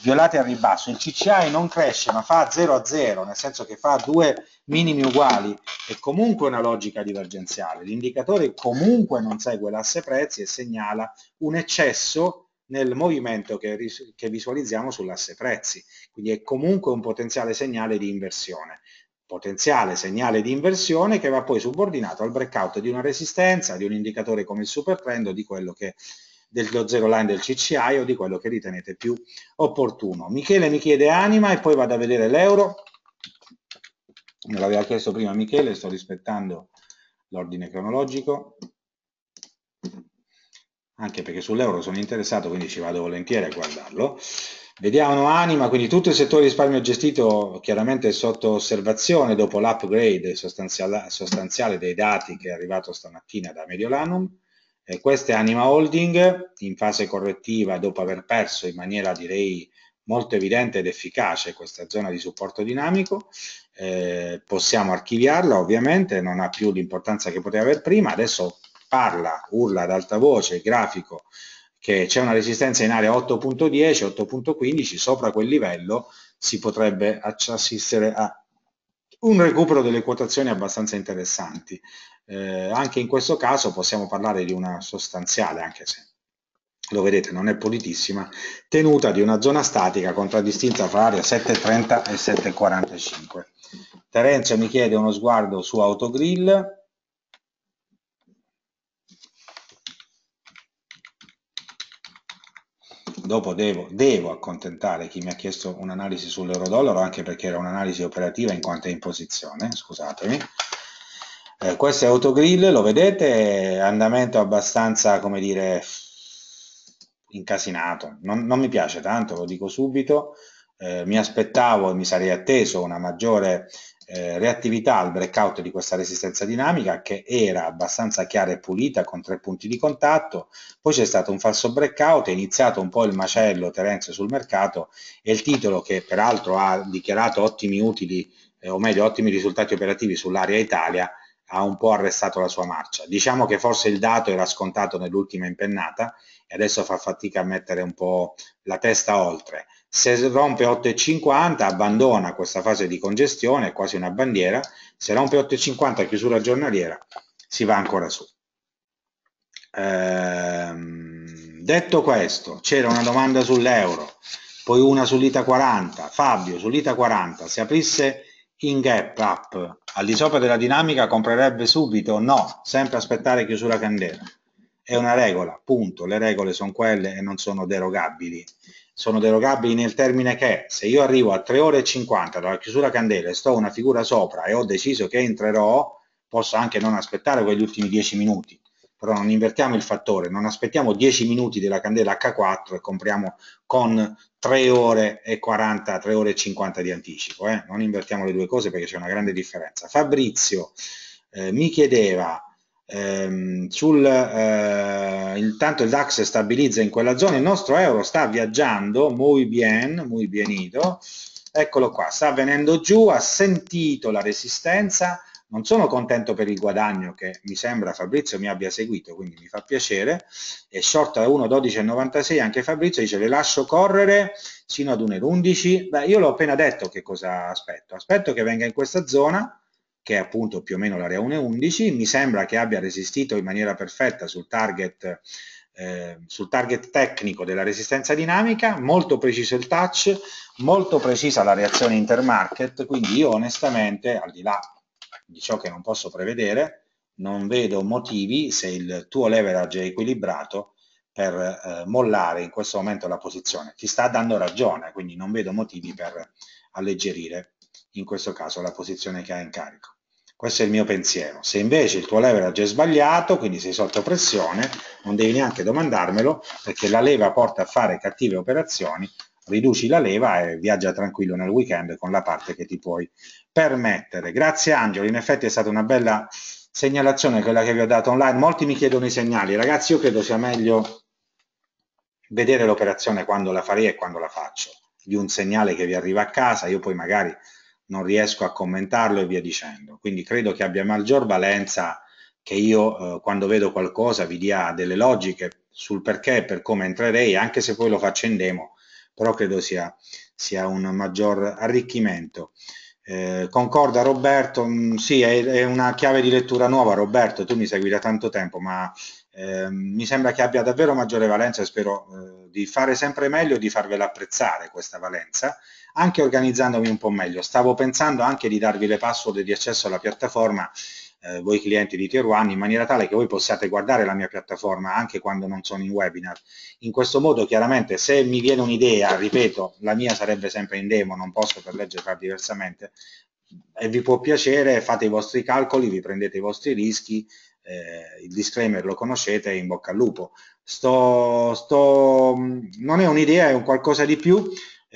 violati al ribasso, il CCI non cresce ma fa 0 a 0, nel senso che fa due minimi uguali, è comunque una logica divergenziale, l'indicatore comunque non segue l'asse prezzi e segnala un eccesso nel movimento che, che visualizziamo sull'asse prezzi, quindi è comunque un potenziale segnale di inversione potenziale segnale di inversione che va poi subordinato al breakout di una resistenza, di un indicatore come il super trend o di quello che dello zero line del CCI o di quello che ritenete più opportuno. Michele mi chiede anima e poi vado a vedere l'euro. Me l'aveva chiesto prima Michele, sto rispettando l'ordine cronologico anche perché sull'euro sono interessato, quindi ci vado volentieri a guardarlo. Vediamo Anima, quindi tutto il settore di risparmio gestito chiaramente sotto osservazione dopo l'upgrade sostanziale, sostanziale dei dati che è arrivato stamattina da Mediolanum. E eh, questa è Anima Holding in fase correttiva dopo aver perso in maniera direi molto evidente ed efficace questa zona di supporto dinamico. Eh, possiamo archiviarla ovviamente, non ha più l'importanza che poteva avere prima, adesso parla, urla ad alta voce, grafico, che c'è una resistenza in area 8.10, 8.15, sopra quel livello si potrebbe assistere a un recupero delle quotazioni abbastanza interessanti. Eh, anche in questo caso possiamo parlare di una sostanziale, anche se lo vedete non è pulitissima, tenuta di una zona statica contraddistinta fra area 7.30 e 7.45. Terenzio mi chiede uno sguardo su Autogrill, dopo devo, devo, accontentare chi mi ha chiesto un'analisi sull'euro-dollaro, anche perché era un'analisi operativa in quanto è in posizione, scusatemi. Eh, questo è Autogrill, lo vedete, andamento abbastanza, come dire, incasinato. Non, non mi piace tanto, lo dico subito. Eh, mi aspettavo e mi sarei atteso una maggiore eh, reattività al breakout di questa resistenza dinamica che era abbastanza chiara e pulita con tre punti di contatto, poi c'è stato un falso breakout, è iniziato un po' il macello Terenzio sul mercato e il titolo che peraltro ha dichiarato ottimi utili eh, o meglio ottimi risultati operativi sull'area Italia ha un po' arrestato la sua marcia. Diciamo che forse il dato era scontato nell'ultima impennata e adesso fa fatica a mettere un po' la testa oltre. Se rompe 8,50 abbandona questa fase di congestione, è quasi una bandiera, se rompe 8,50 chiusura giornaliera si va ancora su. Ehm, detto questo, c'era una domanda sull'euro, poi una sull'ITA 40. Fabio, sull'ITA 40, se aprisse in gap up al di sopra della dinamica comprerebbe subito? No, sempre aspettare chiusura candela. È una regola, punto. Le regole sono quelle e non sono derogabili sono derogabili nel termine che se io arrivo a 3 ore e 50 dalla chiusura candela e sto una figura sopra e ho deciso che entrerò, posso anche non aspettare quegli ultimi 10 minuti, però non invertiamo il fattore, non aspettiamo 10 minuti della candela H4 e compriamo con 3 ore e 40, 3 ore e 50 di anticipo, eh? non invertiamo le due cose perché c'è una grande differenza. Fabrizio eh, mi chiedeva Ehm, sul, eh, intanto il DAX stabilizza in quella zona, il nostro euro sta viaggiando, muy bien, muy bienito, eccolo qua, sta venendo giù, ha sentito la resistenza, non sono contento per il guadagno che mi sembra Fabrizio mi abbia seguito, quindi mi fa piacere, è short a 1,1296 anche Fabrizio dice le lascio correre sino ad 1,11, beh io l'ho appena detto che cosa aspetto, aspetto che venga in questa zona, che è appunto più o meno l'area 1.11, mi sembra che abbia resistito in maniera perfetta sul target, eh, sul target tecnico della resistenza dinamica, molto preciso il touch, molto precisa la reazione intermarket, quindi io onestamente, al di là di ciò che non posso prevedere, non vedo motivi se il tuo leverage è equilibrato per eh, mollare in questo momento la posizione. Ti sta dando ragione, quindi non vedo motivi per alleggerire in questo caso la posizione che ha in carico. Questo è il mio pensiero. Se invece il tuo leverage è sbagliato, quindi sei sotto pressione, non devi neanche domandarmelo perché la leva porta a fare cattive operazioni, riduci la leva e viaggia tranquillo nel weekend con la parte che ti puoi permettere. Grazie Angelo, in effetti è stata una bella segnalazione quella che vi ho dato online. Molti mi chiedono i segnali, ragazzi io credo sia meglio vedere l'operazione quando la farei e quando la faccio di un segnale che vi arriva a casa, io poi magari non riesco a commentarlo e via dicendo. Quindi credo che abbia maggior valenza che io eh, quando vedo qualcosa vi dia delle logiche sul perché e per come entrerei, anche se poi lo faccio in demo, però credo sia, sia un maggior arricchimento. Eh, concorda Roberto, mh, mm, sì, è, è, una chiave di lettura nuova Roberto, tu mi segui da tanto tempo, ma eh, mi sembra che abbia davvero maggiore valenza e spero eh, di fare sempre meglio e di farvela apprezzare questa valenza anche organizzandomi un po' meglio. Stavo pensando anche di darvi le password di accesso alla piattaforma eh, voi clienti di Tier 1 in maniera tale che voi possiate guardare la mia piattaforma anche quando non sono in webinar. In questo modo chiaramente se mi viene un'idea, ripeto, la mia sarebbe sempre in demo, non posso per legge far diversamente, e vi può piacere, fate i vostri calcoli, vi prendete i vostri rischi, eh, il disclaimer lo conoscete, in bocca al lupo. Sto, sto, non è un'idea, è un qualcosa di più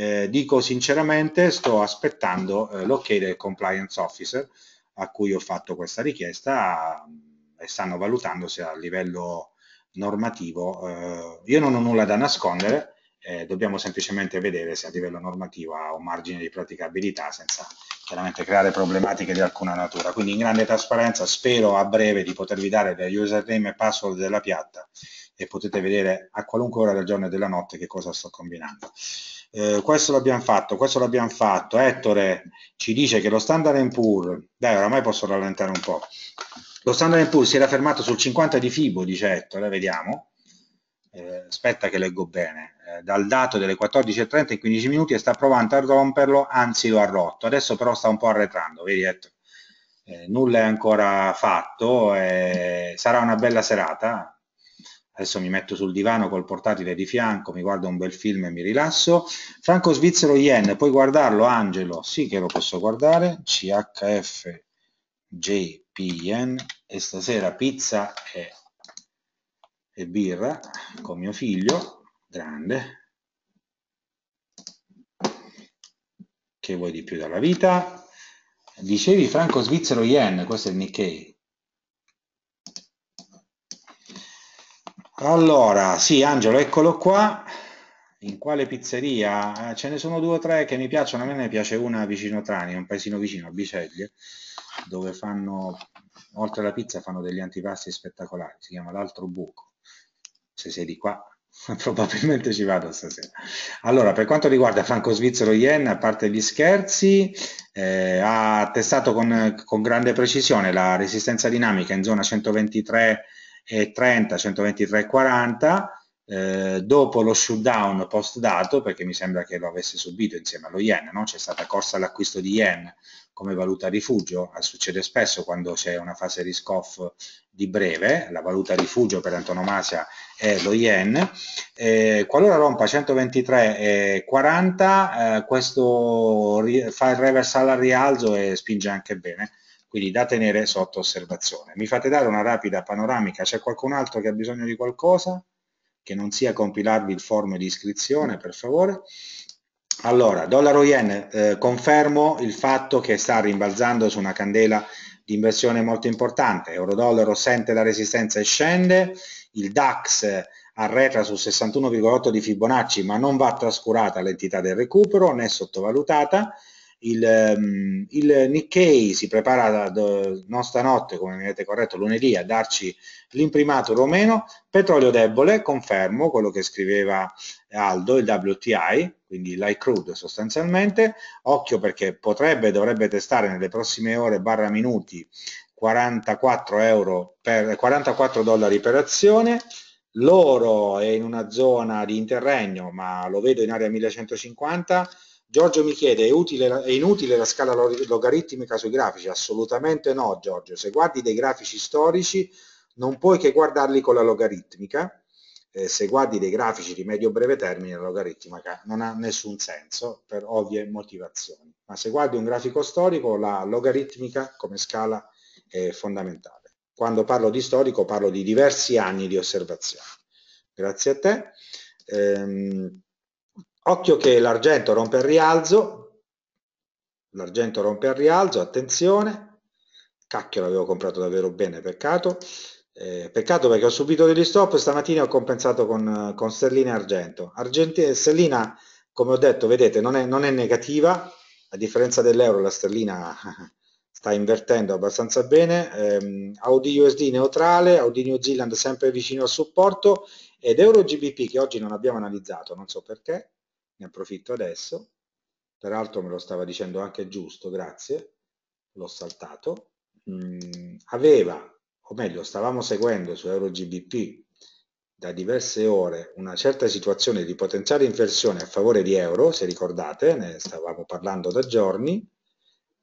eh, dico sinceramente, sto aspettando eh, l'ok del compliance officer a cui ho fatto questa richiesta mm, e stanno valutando se a livello normativo eh, io non ho nulla da nascondere, eh, dobbiamo semplicemente vedere se a livello normativo ha un margine di praticabilità senza chiaramente creare problematiche di alcuna natura. Quindi in grande trasparenza spero a breve di potervi dare le username e password della piatta e potete vedere a qualunque ora del giorno e della notte che cosa sto combinando. Eh, questo l'abbiamo fatto, questo l'abbiamo fatto, Ettore ci dice che lo standard Poor, dai oramai posso rallentare un po', lo standard Poor si era fermato sul 50 di FIBO, dice Ettore, vediamo, eh, aspetta che leggo bene, eh, dal dato delle 14.30 in 15 minuti e sta provando a romperlo, anzi lo ha rotto, adesso però sta un po' arretrando, vedi Ettore? Eh, nulla è ancora fatto, eh, sarà una bella serata, adesso mi metto sul divano col portatile di fianco, mi guardo un bel film e mi rilasso. Franco svizzero yen, puoi guardarlo Angelo? Sì che lo posso guardare, CHFJPN e stasera pizza e, e birra con mio figlio, grande. Che vuoi di più dalla vita? Dicevi Franco Svizzero Yen, questo è il Nikkei. Allora, sì, Angelo, eccolo qua. In quale pizzeria? Eh, ce ne sono due o tre che mi piacciono. A me ne piace una vicino Trani, un paesino vicino a Biceglie, dove fanno, oltre alla pizza, fanno degli antipasti spettacolari. Si chiama L'altro buco. Se sei di qua, probabilmente ci vado stasera. Allora, per quanto riguarda Franco Svizzero Yen, a parte gli scherzi, eh, ha testato con, con grande precisione la resistenza dinamica in zona 123 e 30, 123, 40 eh, dopo lo shutdown post dato, perché mi sembra che lo avesse subito insieme allo yen, no? c'è stata corsa all'acquisto di yen come valuta rifugio, succede spesso quando c'è una fase risk off di breve, la valuta rifugio per antonomasia è lo yen, eh, qualora rompa 123,40 eh, questo fa il reversal al rialzo e spinge anche bene quindi da tenere sotto osservazione. Mi fate dare una rapida panoramica, c'è qualcun altro che ha bisogno di qualcosa? Che non sia compilarvi il form di iscrizione, per favore. Allora, dollaro yen, eh, confermo il fatto che sta rimbalzando su una candela di inversione molto importante, euro-dollaro sente la resistenza e scende, il DAX arretra sul 61,8 di Fibonacci ma non va trascurata l'entità del recupero né sottovalutata, il, ehm, il Nikkei si prepara non stanotte, come mi avete corretto, lunedì a darci l'imprimato romeno, petrolio debole, confermo quello che scriveva Aldo, il WTI, quindi l'high crude sostanzialmente, occhio perché potrebbe, dovrebbe testare nelle prossime ore barra minuti 44, euro per, 44 dollari per azione, l'oro è in una zona di interregno ma lo vedo in area 1150 Giorgio mi chiede, è, utile, è, inutile la scala logaritmica sui grafici? Assolutamente no, Giorgio. Se guardi dei grafici storici non puoi che guardarli con la logaritmica. Eh, se guardi dei grafici di medio-breve termine, la logaritmica non ha nessun senso per ovvie motivazioni. Ma se guardi un grafico storico, la logaritmica come scala è fondamentale. Quando parlo di storico parlo di diversi anni di osservazione. Grazie a te. Ehm Occhio che l'argento rompe il rialzo, l'argento rompe il rialzo, attenzione, cacchio l'avevo comprato davvero bene, peccato, eh, peccato perché ho subito degli stop, stamattina ho compensato con, con sterlina e argento. Argenti, eh, sterlina, come ho detto, vedete, non è, non è negativa, a differenza dell'euro la sterlina sta invertendo abbastanza bene, ehm, Audi USD neutrale, Audi New Zealand sempre vicino al supporto ed Euro GBP che oggi non abbiamo analizzato, non so perché, ne approfitto adesso, peraltro me lo stava dicendo anche giusto, grazie, l'ho saltato, mm, aveva, o meglio, stavamo seguendo su EuroGBP da diverse ore una certa situazione di potenziale inversione a favore di euro, se ricordate, ne stavamo parlando da giorni,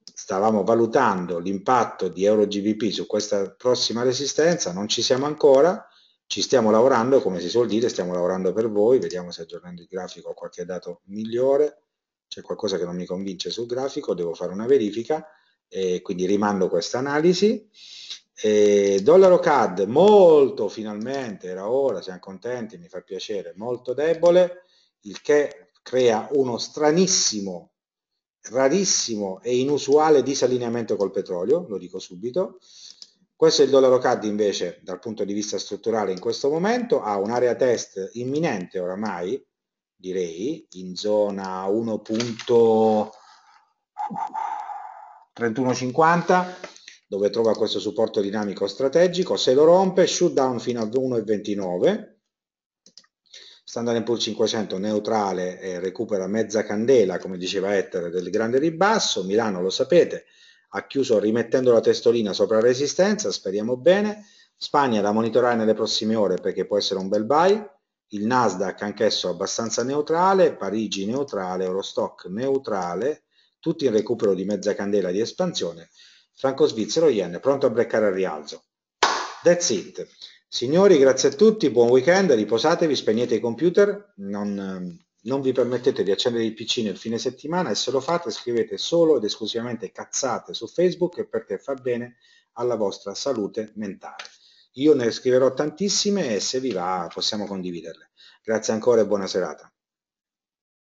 stavamo valutando l'impatto di euro GBP su questa prossima resistenza, non ci siamo ancora, ci stiamo lavorando, come si suol dire, stiamo lavorando per voi, vediamo se aggiornando il grafico ho qualche dato migliore, c'è qualcosa che non mi convince sul grafico, devo fare una verifica, e quindi rimando questa analisi. dollaro CAD molto finalmente, era ora, siamo contenti, mi fa piacere, molto debole, il che crea uno stranissimo, rarissimo e inusuale disallineamento col petrolio, lo dico subito, questo è il dollaro CAD invece dal punto di vista strutturale in questo momento ha un'area test imminente oramai, direi, in zona 1.3150 dove trova questo supporto dinamico strategico, se lo rompe shutdown fino a 1.29 Standard pool 500 neutrale eh, recupera mezza candela, come diceva Ettore, del grande ribasso, Milano lo sapete, ha chiuso rimettendo la testolina sopra resistenza, speriamo bene, Spagna da monitorare nelle prossime ore perché può essere un bel buy, il Nasdaq anch'esso abbastanza neutrale, Parigi neutrale, Eurostock neutrale, tutti in recupero di mezza candela di espansione, franco svizzero yen pronto a breccare al rialzo. That's it. Signori, grazie a tutti, buon weekend, riposatevi, spegnete i computer, non ehm, non vi permettete di accendere il PC nel fine settimana e se lo fate scrivete solo ed esclusivamente cazzate su Facebook perché fa bene alla vostra salute mentale. Io ne scriverò tantissime e se vi va possiamo condividerle. Grazie ancora e buona serata.